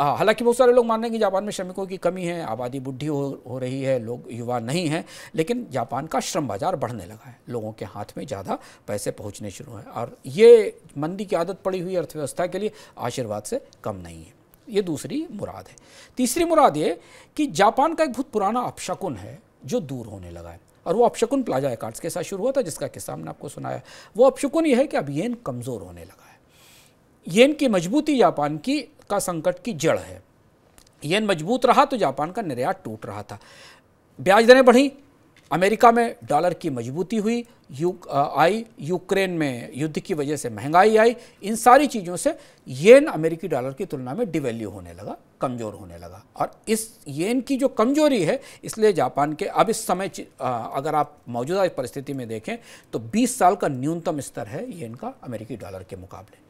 हाँ, हालांकि बहुत सारे लोग मानने हैं कि जापान में श्रमिकों की कमी है आबादी बुढ़ी हो, हो रही है लोग युवा नहीं हैं लेकिन जापान का श्रम बाज़ार बढ़ने लगा है लोगों के हाथ में ज़्यादा पैसे पहुँचने शुरू हैं और ये मंदी की आदत पड़ी हुई अर्थव्यवस्था के लिए आशीर्वाद से कम नहीं है ये दूसरी मुराद है तीसरी मुराद ये कि जापान का एक बहुत पुराना अपशकुन है जो दूर होने लगा है और वो अपशकुन प्लाजा एकार्ड्स के साथ शुरू हुआ था जिसका किस्सा हमने आपको सुनाया वो अपशकुन ये है कि अब येन कमज़ोर होने लगा है येन की मजबूती जापान की का संकट की जड़ है येन मजबूत रहा तो जापान का निर्यात टूट रहा था ब्याज दरें बढ़ी अमेरिका में डॉलर की मजबूती हुई यू आई यूक्रेन में युद्ध की वजह से महंगाई आई इन सारी चीज़ों से येन अमेरिकी डॉलर की तुलना में डिवेल्यू होने लगा कमज़ोर होने लगा और इस येन की जो कमज़ोरी है इसलिए जापान के अब इस समय अगर आप मौजूदा परिस्थिति में देखें तो 20 साल का न्यूनतम स्तर है येन का अमेरिकी डॉलर के मुकाबले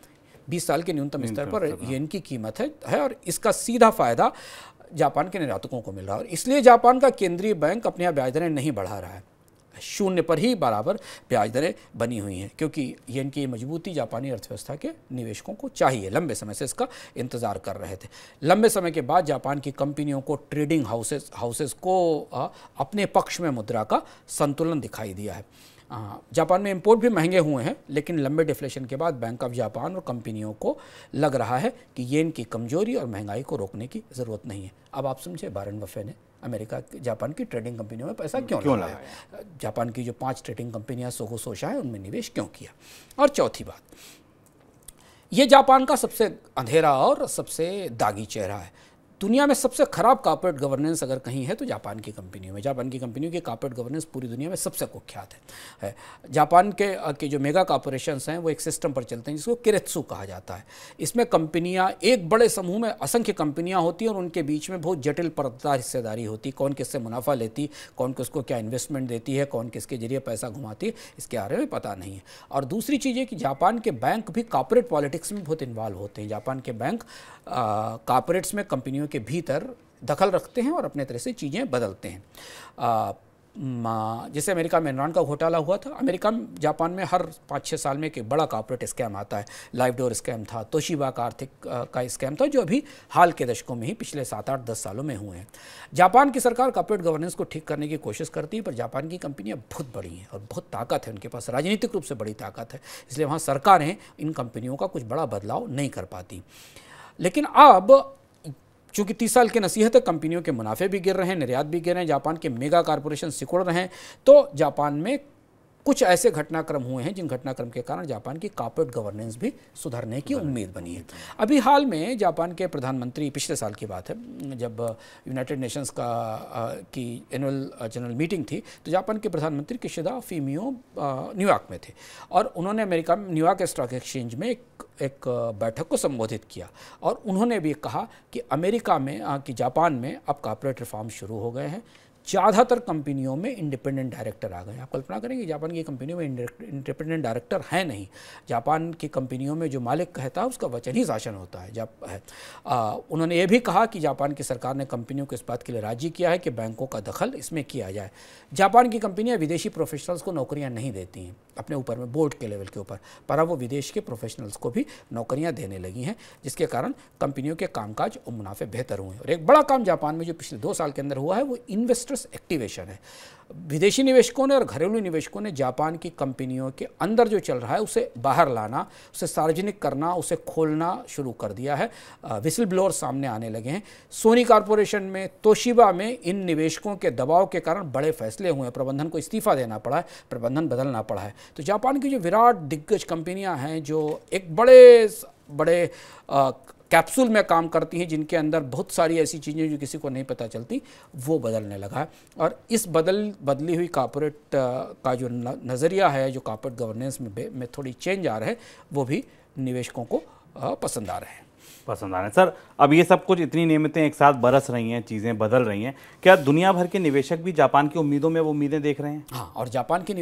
बीस साल के न्यूनतम स्तर पर येन की कीमत है, है और इसका सीधा फायदा जापान के निर्यातकों को मिल रहा है और इसलिए जापान का केंद्रीय बैंक अपने ब्याज दरें नहीं बढ़ा रहा है शून्य पर ही बराबर ब्याज दरें बनी हुई हैं क्योंकि ये इनकी मजबूती जापानी अर्थव्यवस्था के निवेशकों को चाहिए लंबे समय से इसका इंतज़ार कर रहे थे लंबे समय के बाद जापान की कंपनियों को ट्रेडिंग हाउसेस हाउसेस को अपने पक्ष में मुद्रा का संतुलन दिखाई दिया है जापान में इंपोर्ट भी महंगे हुए हैं लेकिन लंबे डिफ्लेशन के बाद बैंक ऑफ जापान और कंपनियों को लग रहा है कि ये इनकी कमजोरी और महंगाई को रोकने की ज़रूरत नहीं है अब आप समझे बारन वफे ने अमेरिका जापान की ट्रेडिंग कंपनियों में पैसा क्यों, क्यों लगाया जापान की जो पांच ट्रेडिंग कंपनियां सोगो सोशा है उनमें निवेश क्यों किया और चौथी बात ये जापान का सबसे अंधेरा और सबसे दागी चेहरा है दुनिया में सबसे खराब कॉर्पोरेट गवर्नेंस अगर कहीं है तो जापान की कंपनियों में जापान की कंपनियों की कॉर्पोरेट गवर्नेंस पूरी दुनिया में सबसे कुख्यात है, जापान के के जो मेगा कॉर्पोरेशन हैं वो एक सिस्टम पर चलते हैं जिसको किरेत्सु कहा जाता है इसमें कंपनियाँ एक बड़े समूह में असंख्य कंपनियाँ होती हैं और उनके बीच में बहुत जटिल परतदार हिस्सेदारी होती कौन किससे मुनाफा लेती कौन किसको क्या इन्वेस्टमेंट देती है कौन किसके जरिए पैसा घुमाती है इसके बारे में पता नहीं है और दूसरी चीज़ है कि जापान के बैंक भी कॉर्पोरेट पॉलिटिक्स में बहुत इन्वॉल्व होते हैं जापान के बैंक कॉर्पोरेट्स में कंपनियों के भीतर दखल रखते हैं और अपने तरह से चीज़ें बदलते हैं जैसे अमेरिका में इनरान का घोटाला हुआ था अमेरिका जापान में हर पाँच छः साल में एक बड़ा कॉपोरेट स्कैम आता है लाइव डोर स्कैम था तोशीबा का आर्थिक का स्कैम था जो अभी हाल के दशकों में ही पिछले सात आठ दस सालों में हुए हैं जापान की सरकार कॉपोरेट गवर्नेंस को ठीक करने की कोशिश करती है पर जापान की कंपनियाँ बहुत बड़ी हैं और बहुत ताकत है उनके पास राजनीतिक रूप से बड़ी ताकत है इसलिए वहाँ सरकारें इन कंपनियों का कुछ बड़ा बदलाव नहीं कर पाती लेकिन अब चूंकि तीस साल की नसीहत है कंपनियों के मुनाफे भी गिर रहे हैं निर्यात भी गिर रहे हैं जापान के मेगा कारपोरेशन सिकुड़ रहे हैं तो जापान में कुछ ऐसे घटनाक्रम हुए हैं जिन घटनाक्रम के कारण जापान की कॉर्पोरेट गवर्नेंस भी सुधरने की उम्मीद बनी है अभी हाल में जापान के प्रधानमंत्री पिछले साल की बात है जब यूनाइटेड नेशंस का की एनुअल जनरल मीटिंग थी तो जापान के प्रधानमंत्री किशिदा फीमियो न्यूयॉर्क में थे और उन्होंने अमेरिका में न्यूयॉर्क स्टॉक एक्सचेंज में एक एक बैठक को संबोधित किया और उन्होंने भी कहा कि अमेरिका में कि जापान में अब कॉर्पोरेट रिफॉर्म शुरू हो गए हैं ज़्यादातर कंपनियों में इंडिपेंडेंट डायरेक्टर आ गए आप कल्पना करें कि जापान की कंपनियों में इंडिपेंडेंट डायरेक्टर है नहीं जापान की कंपनियों में जो मालिक कहता है उसका वचन ही शासन होता है जब है आ, उन्होंने ये भी कहा कि जापान की सरकार ने कंपनियों को इस बात के लिए राजी किया है कि बैंकों का दखल इसमें किया जाए जापान की कंपनियाँ विदेशी प्रोफेशनल्स को नौकरियाँ नहीं देती हैं अपने ऊपर में बोर्ड के लेवल के ऊपर पर अब वो विदेश के प्रोफेशनल्स को भी नौकरियां देने लगी हैं जिसके कारण कंपनियों के कामकाज और मुनाफे बेहतर हुए हैं और एक बड़ा काम जापान में जो पिछले दो साल के अंदर हुआ है वो इन्वेस्टर्स एक्टिवेशन है विदेशी निवेशकों ने और घरेलू निवेशकों ने जापान की कंपनियों के अंदर जो चल रहा है उसे बाहर लाना उसे सार्वजनिक करना उसे खोलना शुरू कर दिया है विसल ब्लोअर सामने आने लगे हैं सोनी कारपोरेशन में तोशिबा में इन निवेशकों के दबाव के कारण बड़े फैसले हुए हैं प्रबंधन को इस्तीफा देना पड़ा है प्रबंधन बदलना पड़ा है तो जापान की जो विराट दिग्गज कंपनियाँ हैं जो एक बड़े बड़े कैप्सूल में काम करती हैं जिनके अंदर बहुत सारी ऐसी चीज़ें जो किसी को नहीं पता चलती वो बदलने लगा और इस बदल बदली हुई कॉपोरेट का जो नज़रिया है जो कॉपोरेट गवर्नेंस में में थोड़ी चेंज आ रहा है वो भी निवेशकों को पसंद आ रहे हैं पसंद आ रहे हैं सर अब ये सब कुछ इतनी नियमितें एक साथ बरस रही हैं चीज़ें बदल रही हैं क्या दुनिया भर के निवेशक भी जापान की उम्मीदों में वो उम्मीदें देख रहे हैं हाँ और जापान के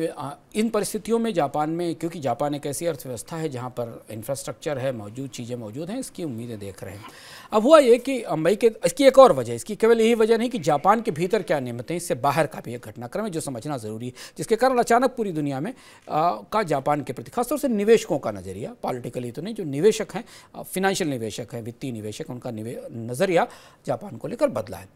इन परिस्थितियों में जापान में क्योंकि जापान एक ऐसी अर्थव्यवस्था है जहाँ पर इंफ्रास्ट्रक्चर है मौजूद चीज़ें मौजूद हैं इसकी उम्मीदें देख रहे हैं अब हुआ ये कि मई के इसकी एक और वजह इसकी केवल यही वजह नहीं कि जापान के भीतर क्या नियमतें इससे बाहर का भी एक घटनाक्रम है जो समझना ज़रूरी है जिसके कारण अचानक पूरी दुनिया में आ, का जापान के प्रति खासतौर से निवेशकों का नज़रिया पॉलिटिकली तो नहीं जो निवेशक हैं फिनेंशियल निवेशक निवेशक हैं वित्तीय निवेशक उनका निवे नज़रिया जापान को लेकर बदला है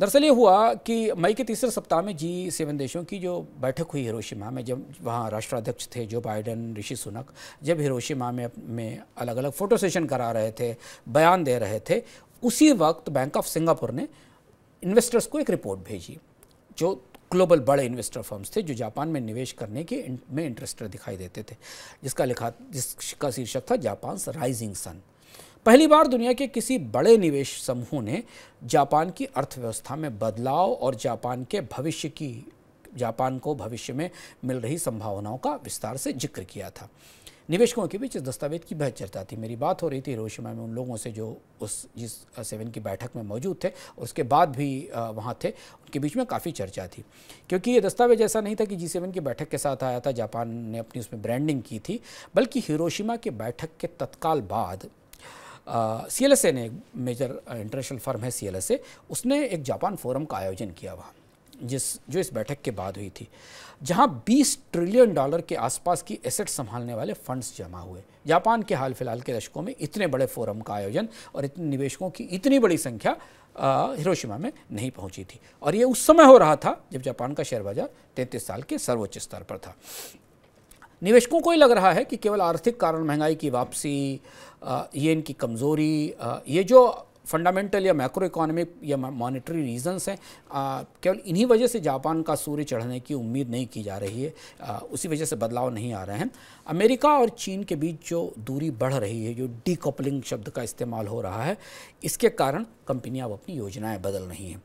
दरअसल ये हुआ कि मई के तीसरे सप्ताह में जी सेवन देशों की जो बैठक हुई हिरोशिमा में जब वहाँ राष्ट्राध्यक्ष थे जो बाइडन ऋषि सुनक जब हिरोशिमा में में अलग अलग फ़ोटो सेशन करा रहे थे बयान दे रहे थे उसी वक्त बैंक ऑफ सिंगापुर ने इन्वेस्टर्स को एक रिपोर्ट भेजी जो ग्लोबल बड़े इन्वेस्टर फर्म्स थे जो जापान में निवेश करने के में इंटरेस्टेड दिखाई देते थे जिसका लिखा जिसका शीर्षक था जापान राइजिंग सन पहली बार दुनिया के किसी बड़े निवेश समूह ने जापान की अर्थव्यवस्था में बदलाव और जापान के भविष्य की जापान को भविष्य में मिल रही संभावनाओं का विस्तार से जिक्र किया था निवेशकों के बीच इस दस्तावेज की बहुत चर्चा थी मेरी बात हो रही थी हिरोशिमा में उन लोगों से जो उस जिस सेवन की बैठक में मौजूद थे उसके बाद भी वहाँ थे उनके बीच में काफ़ी चर्चा थी क्योंकि ये दस्तावेज ऐसा नहीं था कि जी सेवन की बैठक के साथ आया था जापान ने अपनी उसमें ब्रांडिंग की थी बल्कि हिरोशिमा की बैठक के तत्काल बाद सी एल एस ए ने एक मेजर इंटरनेशनल फर्म है सी एल एस ए उसने एक जापान फोरम का आयोजन किया वहाँ जिस जो इस बैठक के बाद हुई थी जहाँ 20 ट्रिलियन डॉलर के आसपास की एसेट संभालने वाले फंड्स जमा हुए जापान के हाल फिलहाल के दशकों में इतने बड़े फोरम का आयोजन और इतने निवेशकों की इतनी बड़ी संख्या हिरोशिमा में नहीं पहुंची थी और ये उस समय हो रहा था जब जापान का शेयर बाजार तैंतीस साल के सर्वोच्च स्तर पर था निवेशकों को ही लग रहा है कि केवल आर्थिक कारण महंगाई की वापसी ये इनकी कमज़ोरी ये जो फंडामेंटल या मैक्रो इकोनॉमिक या मॉनेटरी रीजंस हैं केवल इन्हीं वजह से जापान का सूर्य चढ़ने की उम्मीद नहीं की जा रही है आ, उसी वजह से बदलाव नहीं आ रहे हैं अमेरिका और चीन के बीच जो दूरी बढ़ रही है जो डीकपलिंग शब्द का इस्तेमाल हो रहा है इसके कारण कंपनियां अब अपनी योजनाएं बदल रही हैं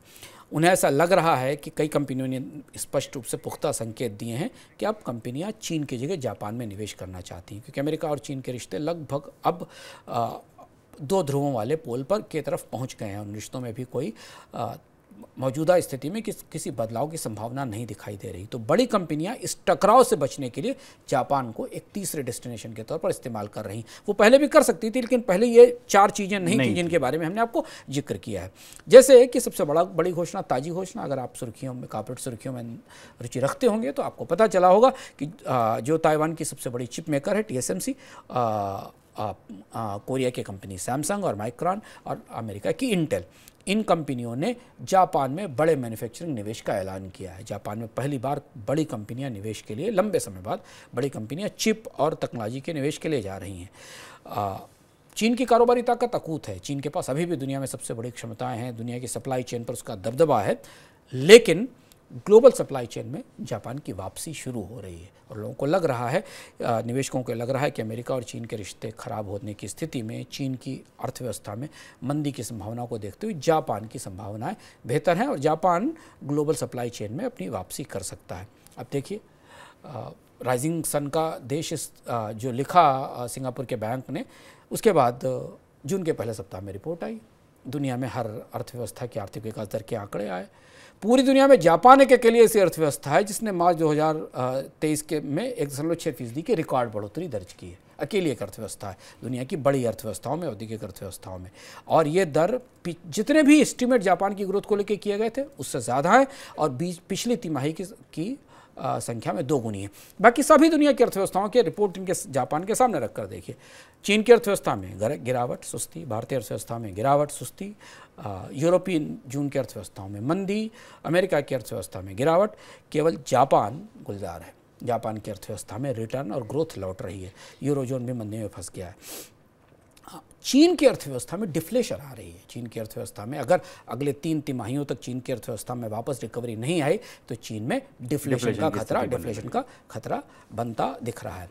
उन्हें ऐसा लग रहा है कि कई कंपनियों ने स्पष्ट रूप से पुख्ता संकेत दिए हैं कि अब कंपनियां चीन की जगह जापान में निवेश करना चाहती हैं क्योंकि अमेरिका और चीन के रिश्ते लगभग अब आ, दो ध्रुवों वाले पोल पर के तरफ पहुंच गए हैं उन रिश्तों में भी कोई आ, मौजूदा स्थिति में किस किसी बदलाव की संभावना नहीं दिखाई दे रही तो बड़ी कंपनियां इस टकराव से बचने के लिए जापान को एक तीसरे डेस्टिनेशन के तौर पर इस्तेमाल कर रही वो पहले भी कर सकती थी लेकिन पहले ये चार चीज़ें नहीं, नहीं थी जिनके बारे में हमने आपको जिक्र किया है जैसे कि सबसे बड़ा बड़ी घोषणा ताज़ी घोषणा अगर आप सुर्खियों में कॉपोरेट सुर्खियों में रुचि रखते होंगे तो आपको पता चला होगा कि जो ताइवान की सबसे बड़ी चिप मेकर है टी कोरिया की कंपनी सैमसंग और माइक्रॉन और अमेरिका की इंटेल इन कंपनियों ने जापान में बड़े मैन्युफैक्चरिंग निवेश का ऐलान किया है जापान में पहली बार बड़ी कंपनियां निवेश के लिए लंबे समय बाद बड़ी कंपनियां चिप और टेक्नोलॉजी के निवेश के लिए जा रही हैं चीन की कारोबारी ताकत अकूत है चीन के पास अभी भी दुनिया में सबसे बड़ी क्षमताएं हैं दुनिया की सप्लाई चेन पर उसका दबदबा है लेकिन ग्लोबल सप्लाई चेन में जापान की वापसी शुरू हो रही है और लोगों को लग रहा है निवेशकों को लग रहा है कि अमेरिका और चीन के रिश्ते खराब होने की स्थिति में चीन की अर्थव्यवस्था में मंदी की संभावना को देखते हुए जापान की संभावनाएं बेहतर हैं और जापान ग्लोबल सप्लाई चेन में अपनी वापसी कर सकता है अब देखिए राइजिंग सन का देश जो लिखा सिंगापुर के बैंक ने उसके बाद जून के पहले सप्ताह में रिपोर्ट आई दुनिया में हर अर्थव्यवस्था की आर्थिक विकास दर के आंकड़े आए पूरी दुनिया में जापान एक अकेली ऐसी अर्थव्यवस्था है जिसने मार्च 2023 के में एक दशमलव छः फीसदी की रिकॉर्ड बढ़ोतरी दर्ज की है अकेली एक अर्थव्यवस्था है दुनिया की बड़ी अर्थव्यवस्थाओं में औद्योगिक अर्थव्यवस्थाओं में और ये दर जितने भी एस्टिमेट जापान की ग्रोथ को लेकर किए गए थे उससे ज़्यादा है और बीच पिछली तिमाही की, की संख्या में दोगुनी है बाकी सभी दुनिया की अर्थव्यवस्थाओं के रिपोर्ट इनके जापान के सामने रखकर देखिए चीन की अर्थव्यवस्था में गिरावट सुस्ती भारतीय अर्थव्यवस्था में गिरावट सुस्ती यूरोपियन जून की अर्थव्यवस्थाओं में मंदी अमेरिका की अर्थव्यवस्था में गिरावट केवल जापान गुलजार है जापान की अर्थव्यवस्था में रिटर्न और ग्रोथ लौट रही है यूरोजोन भी मंदी में फंस गया है चीन की अर्थव्यवस्था में डिफ्लेशन आ रही है चीन की अर्थव्यवस्था में अगर अगले तीन तिमाहियों तक चीन की अर्थव्यवस्था में वापस रिकवरी नहीं आई तो चीन में डिफ्लेशन का खतरा डिफ्लेशन का खतरा बनता दिख रहा है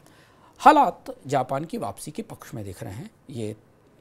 हालात जापान की वापसी के पक्ष में दिख रहे हैं ये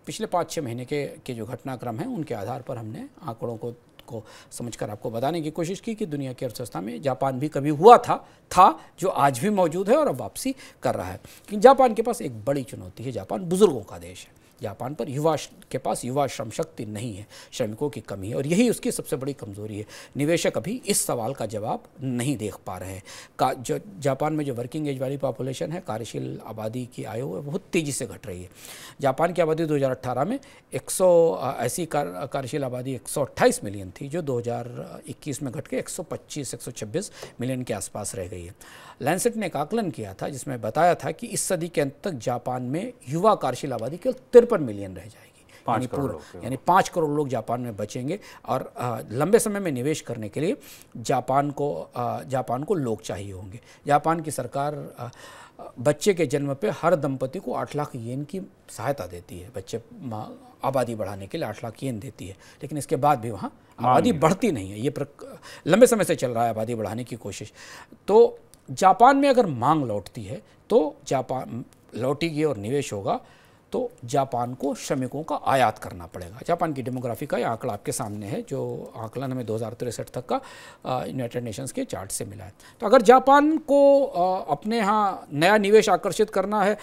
पिछले पाँच छः महीने के के जो घटनाक्रम हैं उनके आधार पर हमने आंकड़ों को को समझकर आपको बताने की कोशिश की कि दुनिया की अर्थव्यवस्था में जापान भी कभी हुआ था था जो आज भी मौजूद है और अब वापसी कर रहा है लेकिन जापान के पास एक बड़ी चुनौती है जापान बुजुर्गों का देश है जापान पर युवा के पास युवा श्रम शक्ति नहीं है श्रमिकों की कमी है और यही उसकी सबसे बड़ी कमजोरी है निवेशक अभी इस सवाल का जवाब नहीं देख पा रहे हैं का जो जापान में जो वर्किंग एज वाली पॉपुलेशन है कार्यशील आबादी की आयु है बहुत तेज़ी से घट रही है जापान की आबादी 2018 में 100 ऐसी कार, कार्यशील आबादी 128 मिलियन थी जो 2021 में घट के 125 126 मिलियन के आसपास रह गई है लैंसेट ने एक आकलन किया था जिसमें बताया था कि इस सदी के अंत तक जापान में युवा कार्यशील आबादी केवल डॉलर पर मिलियन रह जाएगी यानी पूरा यानी पाँच करोड़ लोग जापान में बचेंगे और लंबे समय में निवेश करने के लिए जापान को जापान को लोग चाहिए होंगे जापान की सरकार बच्चे के जन्म पे हर दंपति को आठ लाख येन की सहायता देती है बच्चे आबादी बढ़ाने के लिए आठ लाख येन देती है लेकिन इसके बाद भी वहाँ आबादी बढ़ती नहीं है ये लंबे समय से चल रहा है आबादी बढ़ाने की कोशिश तो जापान में अगर मांग लौटती है तो जापान लौटेगी और निवेश होगा तो जापान को श्रमिकों का आयात करना पड़ेगा जापान की डेमोग्राफी का यह आंकड़ा आपके सामने है जो आंकलन हमें दो तक का यूनाइटेड नेशंस के चार्ट से मिला है तो अगर जापान को अपने यहाँ नया निवेश आकर्षित करना है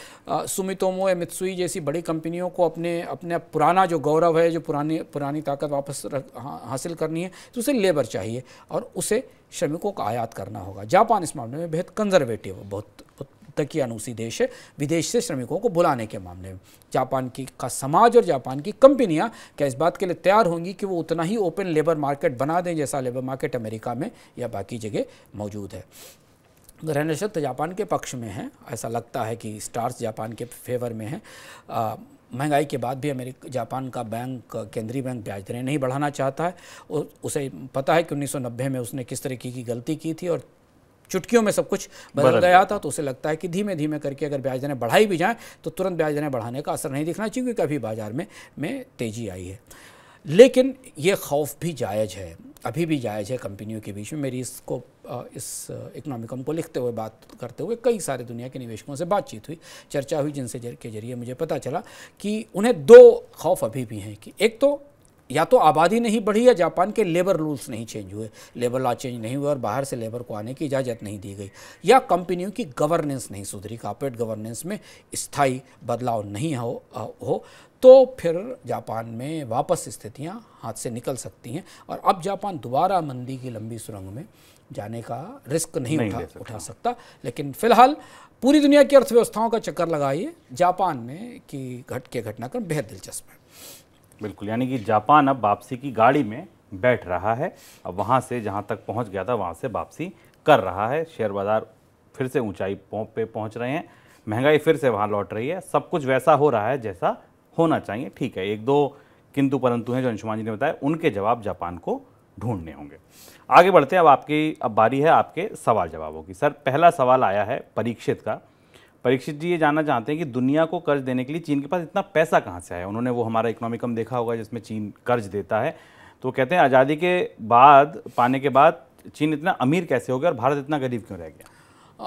सुमितोमो या मित्सुई जैसी बड़ी कंपनियों को अपने अपने पुराना जो गौरव है जो पुरानी पुरानी ताकत वापस हासिल करनी है तो उसे लेबर चाहिए और उसे श्रमिकों का आयात करना होगा जापान इस मामले में बेहद कंजर्वेटिव बहुत, बहुत तकिया अनूसी देश है विदेश से श्रमिकों को बुलाने के मामले में जापान की का समाज और जापान की कंपनियां क्या इस बात के लिए तैयार होंगी कि वो उतना ही ओपन लेबर मार्केट बना दें जैसा लेबर मार्केट अमेरिका में या बाकी जगह मौजूद है ग्रह नक्षत्र तो जापान के पक्ष में है ऐसा लगता है कि स्टार्स जापान के फेवर में है आ, महंगाई के बाद भी अमेरिका जापान का बैंक केंद्रीय बैंक ब्याज दरें नहीं बढ़ाना चाहता है उसे पता है कि 1990 में उसने किस तरीके की गलती की थी और चुटकियों में सब कुछ बदल गया था तो उसे लगता है कि धीमे धीमे करके अगर ब्याज दरें बढ़ाई भी जाएँ तो तुरंत ब्याज दरें बढ़ाने का असर नहीं दिखना चाहिए क्योंकि अभी बाजार में में तेज़ी आई है लेकिन ये खौफ भी जायज़ है अभी भी जायज़ है कंपनियों के बीच में मेरी इसको इस इकनॉमिकम को लिखते हुए बात करते हुए कई सारे दुनिया के निवेशकों से बातचीत हुई चर्चा हुई जिनसे जर, के जरिए मुझे पता चला कि उन्हें दो खौफ अभी भी हैं कि एक तो या तो आबादी नहीं बढ़ी या जापान के लेबर रूल्स नहीं चेंज हुए लेबर लॉ चेंज नहीं हुए और बाहर से लेबर को आने की इजाज़त नहीं दी गई या कंपनियों की गवर्नेंस नहीं सुधरी कॉपोरेट गवर्नेंस में स्थायी बदलाव नहीं हो, हो तो फिर जापान में वापस स्थितियां हाथ से निकल सकती हैं और अब जापान दोबारा मंदी की लंबी सुरंग में जाने का रिस्क नहीं, नहीं उठा उठा सकता लेकिन फिलहाल पूरी दुनिया की अर्थव्यवस्थाओं का चक्कर लगाइए जापान में कि घट के घटनाक्रम बेहद दिलचस्प है बिल्कुल यानी कि जापान अब वापसी की गाड़ी में बैठ रहा है अब वहाँ से जहाँ तक पहुँच गया था वहाँ से वापसी कर रहा है शेयर बाज़ार फिर से ऊंचाई पे पहुँच रहे हैं महंगाई फिर से वहाँ लौट रही है सब कुछ वैसा हो रहा है जैसा होना चाहिए ठीक है एक दो किंतु परंतु हैं जो अंशुमान जी ने बताया उनके जवाब जापान को ढूंढने होंगे आगे बढ़ते हैं अब आपकी अब बारी है आपके सवाल जवाबों की सर पहला सवाल आया है परीक्षित का परीक्षित जी ये जानना चाहते हैं कि दुनिया को कर्ज देने के लिए चीन के पास इतना पैसा कहाँ से आया उन्होंने वो हमारा इकोनॉमिकम देखा होगा जिसमें चीन कर्ज देता है तो कहते हैं आज़ादी के बाद पाने के बाद चीन इतना अमीर कैसे हो गया और भारत इतना गरीब क्यों रह गया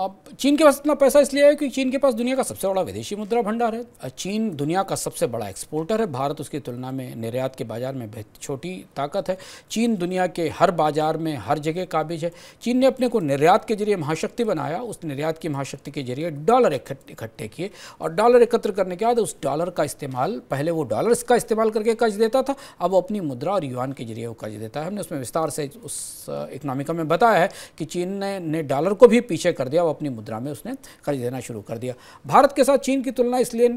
अब चीन के पास इतना पैसा इसलिए है क्योंकि चीन के पास दुनिया का सबसे बड़ा विदेशी मुद्रा भंडार है चीन दुनिया का सबसे बड़ा एक्सपोर्टर है भारत उसकी तुलना में निर्यात के बाज़ार में बहुत छोटी ताकत है चीन दुनिया के हर बाज़ार में हर जगह काबिज है चीन ने अपने को निर्यात के जरिए महाशक्ति बनाया उस निर्यात की महाशक्ति के जरिए डॉलर इकट्ठे किए और डॉलर एकत्र करने के बाद उस डॉलर का इस्तेमाल पहले वो डॉलर का इस्तेमाल करके कर्ज देता था अब वो अपनी मुद्रा और युवान के जरिए वो कर्ज देता है हमने उसमें विस्तार से उस इकनॉमिका में बताया है कि चीन ने डॉलर को भी पीछे कर दिया वो अपनी मुद्रा में उसने खरीदना शुरू कर दिया भारत के साथ चीन की तुलना इसलिए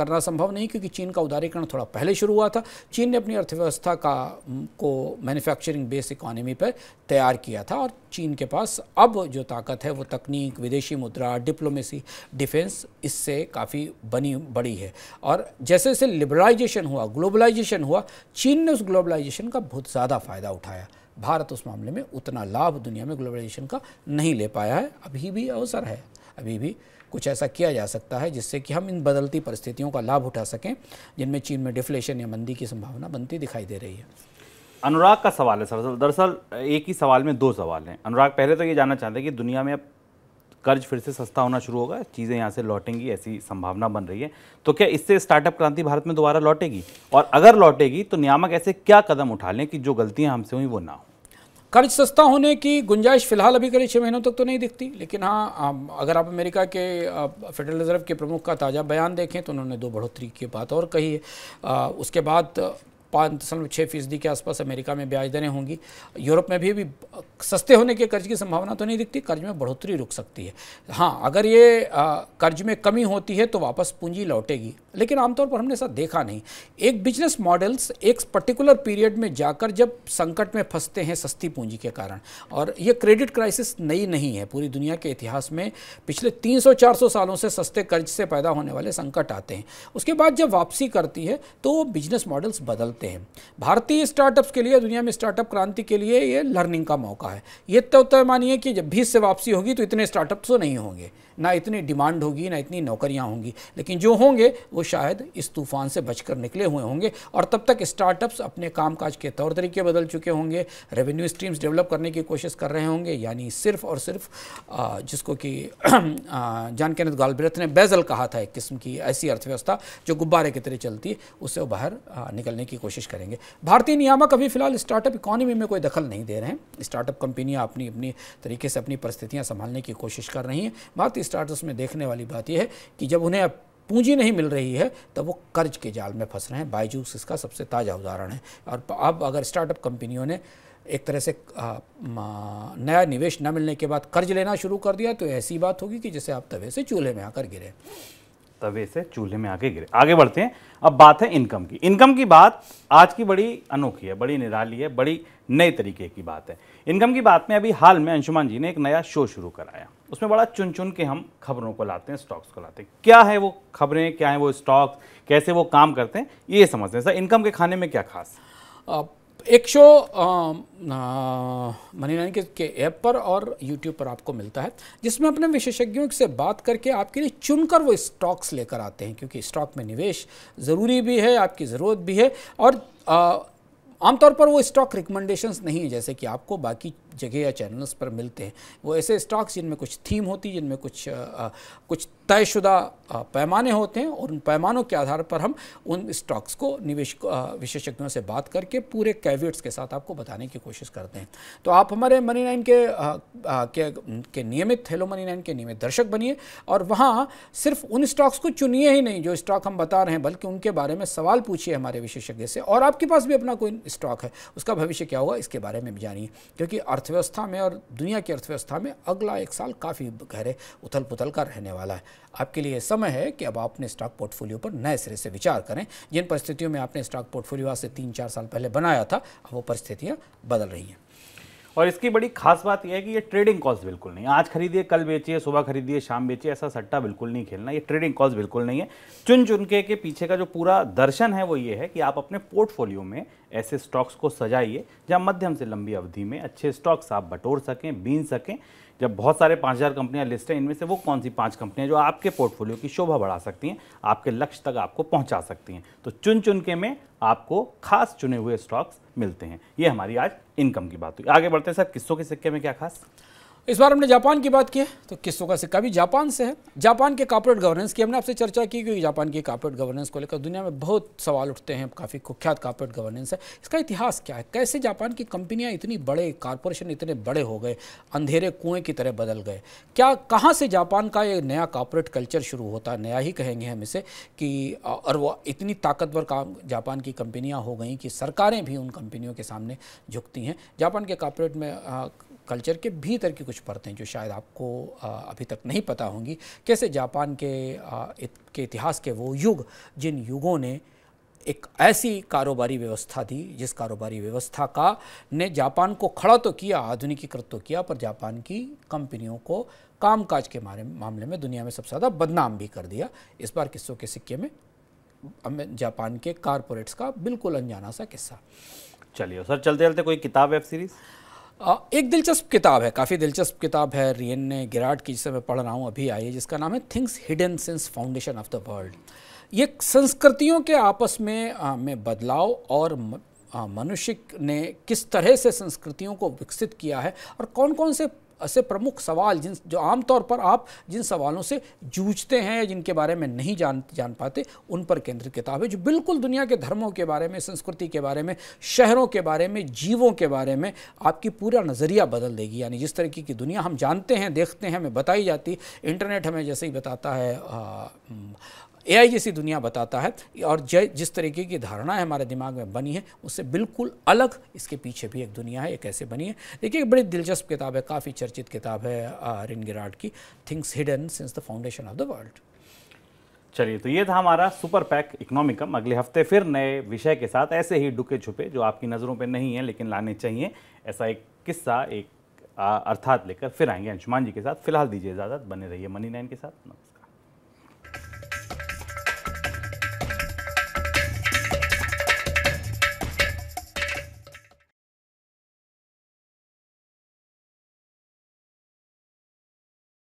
करना संभव नहीं क्योंकि चीन का उदारीकरण थोड़ा पहले शुरू हुआ था चीन ने अपनी अर्थव्यवस्था का को मैन्युफैक्चरिंग बेस इकोनॉमी पर तैयार किया था और चीन के पास अब जो ताकत है वो तकनीक विदेशी मुद्रा डिप्लोमेसी डिफेंस इससे काफ़ी बनी बड़ी है और जैसे जैसे लिबरलाइजेशन हुआ ग्लोबलाइजेशन हुआ चीन ने उस ग्लोबलाइजेशन का बहुत ज़्यादा फ़ायदा उठाया भारत उस मामले में उतना लाभ दुनिया में ग्लोबलाइजेशन का नहीं ले पाया है अभी भी अवसर है अभी भी कुछ ऐसा किया जा सकता है जिससे कि हम इन बदलती परिस्थितियों का लाभ उठा सकें जिनमें चीन में डिफ्लेशन या मंदी की संभावना बनती दिखाई दे रही है अनुराग का सवाल है सर दरअसल एक ही सवाल में दो सवाल हैं अनुराग पहले तो ये जानना चाहते हैं कि दुनिया में अब कर्ज फिर से सस्ता होना शुरू होगा चीज़ें यहाँ से लौटेंगी ऐसी संभावना बन रही है तो क्या इससे स्टार्टअप क्रांति भारत में दोबारा लौटेगी और अगर लौटेगी तो नियामक ऐसे क्या कदम उठा लें कि जो गलतियाँ हमसे हुई वो ना हो कर्ज सस्ता होने की गुंजाइश फिलहाल अभी करीब छः महीनों तक तो नहीं दिखती लेकिन हाँ अगर आप अमेरिका के फेडरल रिजर्व के प्रमुख का ताज़ा बयान देखें तो उन्होंने दो बढ़ोतरी की बात और कही है उसके बाद पाँच दशमलव छः फीसदी के आसपास अमेरिका में ब्याज दरें होंगी यूरोप में भी अभी सस्ते होने के कर्ज की संभावना तो नहीं दिखती कर्ज में बढ़ोतरी रुक सकती है हाँ अगर ये कर्ज में कमी होती है तो वापस पूंजी लौटेगी लेकिन आमतौर पर हमने ऐसा देखा नहीं एक बिजनेस मॉडल्स एक पर्टिकुलर पीरियड में जाकर जब संकट में फंसते हैं सस्ती पूंजी के कारण और ये क्रेडिट क्राइसिस नई नहीं है पूरी दुनिया के इतिहास में पिछले तीन सौ सालों से सस्ते कर्ज से पैदा होने वाले संकट आते हैं उसके बाद जब वापसी करती है तो बिजनेस मॉडल्स बदलते सकते हैं भारतीय स्टार्टअप्स के लिए दुनिया में स्टार्टअप क्रांति के लिए ये लर्निंग का मौका है ये तो तय मानिए कि जब भी इससे वापसी होगी तो इतने स्टार्टअप्स तो नहीं होंगे ना इतनी डिमांड होगी ना इतनी नौकरियां होंगी लेकिन जो होंगे वो शायद इस तूफान से बचकर निकले हुए होंगे और तब तक स्टार्टअप्स अपने कामकाज के तौर तरीके बदल चुके होंगे रेवेन्यू स्ट्रीम्स डेवलप करने की कोशिश कर रहे होंगे यानी सिर्फ और सिर्फ जिसको कि जान कैनत ने बेजल कहा था एक किस्म की ऐसी अर्थव्यवस्था जो गुब्बारे की तरह चलती है उससे बाहर निकलने की कोशिश करेंगे भारतीय नियामक अभी फिलहाल स्टार्टअप इकोनॉमी में कोई दखल नहीं दे रहे हैं स्टार्टअप कंपनियाँ अपनी अपनी तरीके से अपनी परिस्थितियाँ संभालने की कोशिश कर रही हैं भारतीय स्टार्टअप्स में देखने वाली बात यह है कि जब उन्हें पूंजी नहीं मिल रही है तब वो कर्ज के जाल में फंस रहे हैं बायजूस इसका सबसे ताज़ा उदाहरण है और अब अगर स्टार्टअप कंपनियों ने एक तरह से नया निवेश न मिलने के बाद कर्ज लेना शुरू कर दिया तो ऐसी बात होगी कि जैसे आप तवे से चूल्हे में आकर गिरे तवे से चूल्हे में आके गिरे आगे बढ़ते हैं अब बात है इनकम की इनकम की बात आज की बड़ी अनोखी है बड़ी निराली है बड़ी नए तरीके की बात है इनकम की बात में अभी हाल में अंशुमान जी ने एक नया शो शुरू कराया उसमें बड़ा चुन चुन के हम खबरों को लाते हैं स्टॉक्स को लाते हैं क्या है वो खबरें क्या है वो स्टॉक्स कैसे वो काम करते हैं ये समझते हैं सर इनकम के खाने में क्या खास एक शो मनी नाइन के, के ऐप पर और यूट्यूब पर आपको मिलता है जिसमें अपने विशेषज्ञों से बात करके आपके लिए चुनकर वो स्टॉक्स लेकर आते हैं क्योंकि स्टॉक में निवेश ज़रूरी भी है आपकी ज़रूरत भी है और आमतौर पर वो स्टॉक रिकमेंडेशंस नहीं है जैसे कि आपको बाकी जगह या चैनल्स पर मिलते हैं वो ऐसे स्टॉक्स जिनमें कुछ थीम होती जिनमें कुछ आ, कुछ तयशुदा पैमाने होते हैं और उन पैमानों के आधार पर हम उन स्टॉक्स को निवेश विशेषज्ञों से बात करके पूरे कैवियट्स के साथ आपको बताने की कोशिश करते हैं तो आप हमारे मनी नाइन के, के, के नियमित हेलो मनी नाइन के नियमित दर्शक बनिए और वहाँ सिर्फ उन स्टॉक्स को चुनिए ही नहीं जो स्टॉक हम बता रहे हैं बल्कि उनके बारे में सवाल पूछिए हमारे विशेषज्ञ से और आपके पास भी अपना कोई स्टॉक है उसका भविष्य क्या होगा इसके बारे में भी जानिए क्योंकि अर्थ अर्थव्यवस्था में और दुनिया की अर्थव्यवस्था में अगला एक साल काफ़ी गहरे उथल पुथल का रहने वाला है आपके लिए समय है कि अब आप अपने स्टॉक पोर्टफोलियो पर नए सिरे से विचार करें जिन परिस्थितियों में आपने स्टॉक पोर्टफोलियो आज से तीन चार साल पहले बनाया था वो परिस्थितियाँ बदल रही हैं और इसकी बड़ी खास बात यह है कि ये ट्रेडिंग कॉल्स बिल्कुल नहीं आज खरीदिए कल बेचिए सुबह खरीदिए शाम बेचिए ऐसा सट्टा बिल्कुल नहीं खेलना ये ट्रेडिंग कॉल्स बिल्कुल नहीं है चुन चुन के, के पीछे का जो पूरा दर्शन है वो ये है कि आप अपने पोर्टफोलियो में ऐसे स्टॉक्स को सजाइए जहाँ मध्यम से लंबी अवधि में अच्छे स्टॉक्स आप बटोर सकें बीन सकें जब बहुत सारे पाँच हज़ार कंपनियाँ लिस्ट हैं इनमें से वो कौन सी पांच कंपनियाँ जो आपके पोर्टफोलियो की शोभा बढ़ा सकती हैं आपके लक्ष्य तक आपको पहुंचा सकती हैं तो चुन चुन के में आपको खास चुने हुए स्टॉक्स मिलते हैं ये हमारी आज इनकम की बात हुई आगे बढ़ते हैं सर किस्सों के सिक्के में क्या खास इस बार हमने जापान की बात की है तो किस्सों का सिक्का भी जापान से है जापान के कॉर्पोरेट गवर्नेंस की हमने आपसे चर्चा की क्योंकि जापान के कॉर्पोरेट गवर्नेंस को लेकर दुनिया में बहुत सवाल उठते हैं काफ़ी कुख्यात कॉर्पोरेट गवर्नेंस है इसका इतिहास क्या है कैसे जापान की कंपनियाँ इतनी बड़े कॉरपोरेशन इतने बड़े हो गए अंधेरे कुएँ की तरह बदल गए क्या कहाँ से जापान का एक नया कॉपोरेट कल्चर शुरू होता है नया ही कहेंगे हम इसे कि और वो इतनी ताकतवर काम जापान की कंपनियाँ हो गई कि सरकारें भी उन कंपनियों के सामने झुकती हैं जापान के कॉरपोरेट में कल्चर के भीतर की कुछ परतें जो शायद आपको अभी तक नहीं पता होंगी कैसे जापान के के इतिहास के वो युग जिन युगों ने एक ऐसी कारोबारी व्यवस्था दी जिस कारोबारी व्यवस्था का ने जापान को खड़ा तो किया आधुनिकीकृत तो किया पर जापान की कंपनियों को कामकाज के मामले में दुनिया में सबसे ज़्यादा बदनाम भी कर दिया इस बार किस्सों के सिक्के में जापान के कारपोरेट्स का बिल्कुल अनजाना सा किस्सा चलिए सर चलते चलते कोई किताब वेब सीरीज़ एक दिलचस्प किताब है काफ़ी दिलचस्प किताब है रियन ने गिराट की जिसे मैं पढ़ रहा हूँ अभी आई है जिसका नाम है things hidden since foundation of the world ये संस्कृतियों के आपस में आ, में बदलाव और मनुष्य ने किस तरह से संस्कृतियों को विकसित किया है और कौन कौन से ऐसे प्रमुख सवाल जिन जो आमतौर पर आप जिन सवालों से जूझते हैं जिनके बारे में नहीं जान जान पाते उन पर केंद्रित किताब है जो बिल्कुल दुनिया के धर्मों के बारे में संस्कृति के बारे में शहरों के बारे में जीवों के बारे में आपकी पूरा नज़रिया बदल देगी यानी जिस तरीके की दुनिया हम जानते हैं देखते हैं हमें बताई जाती इंटरनेट हमें जैसे ही बताता है आ, एआई जैसी दुनिया बताता है और जिस तरीके की धारणा है हमारे दिमाग में बनी है उससे बिल्कुल अलग इसके पीछे भी एक दुनिया है ये कैसे बनी है देखिए एक बड़ी दिलचस्प किताब है काफ़ी चर्चित किताब है रिन गिराड की things hidden since the foundation of the world चलिए तो ये था हमारा सुपर पैक इकोनॉमिकम अगले हफ्ते फिर नए विषय के साथ ऐसे ही डुके छुपे जो आपकी नज़रों पर नहीं है लेकिन लाने चाहिए ऐसा एक किस्सा एक अर्थात लेकर फिर आएंगे अंशुमान जी के साथ फिलहाल दीजिए इजाज़त बने रहिए मनी नाइन के साथ नमस्कार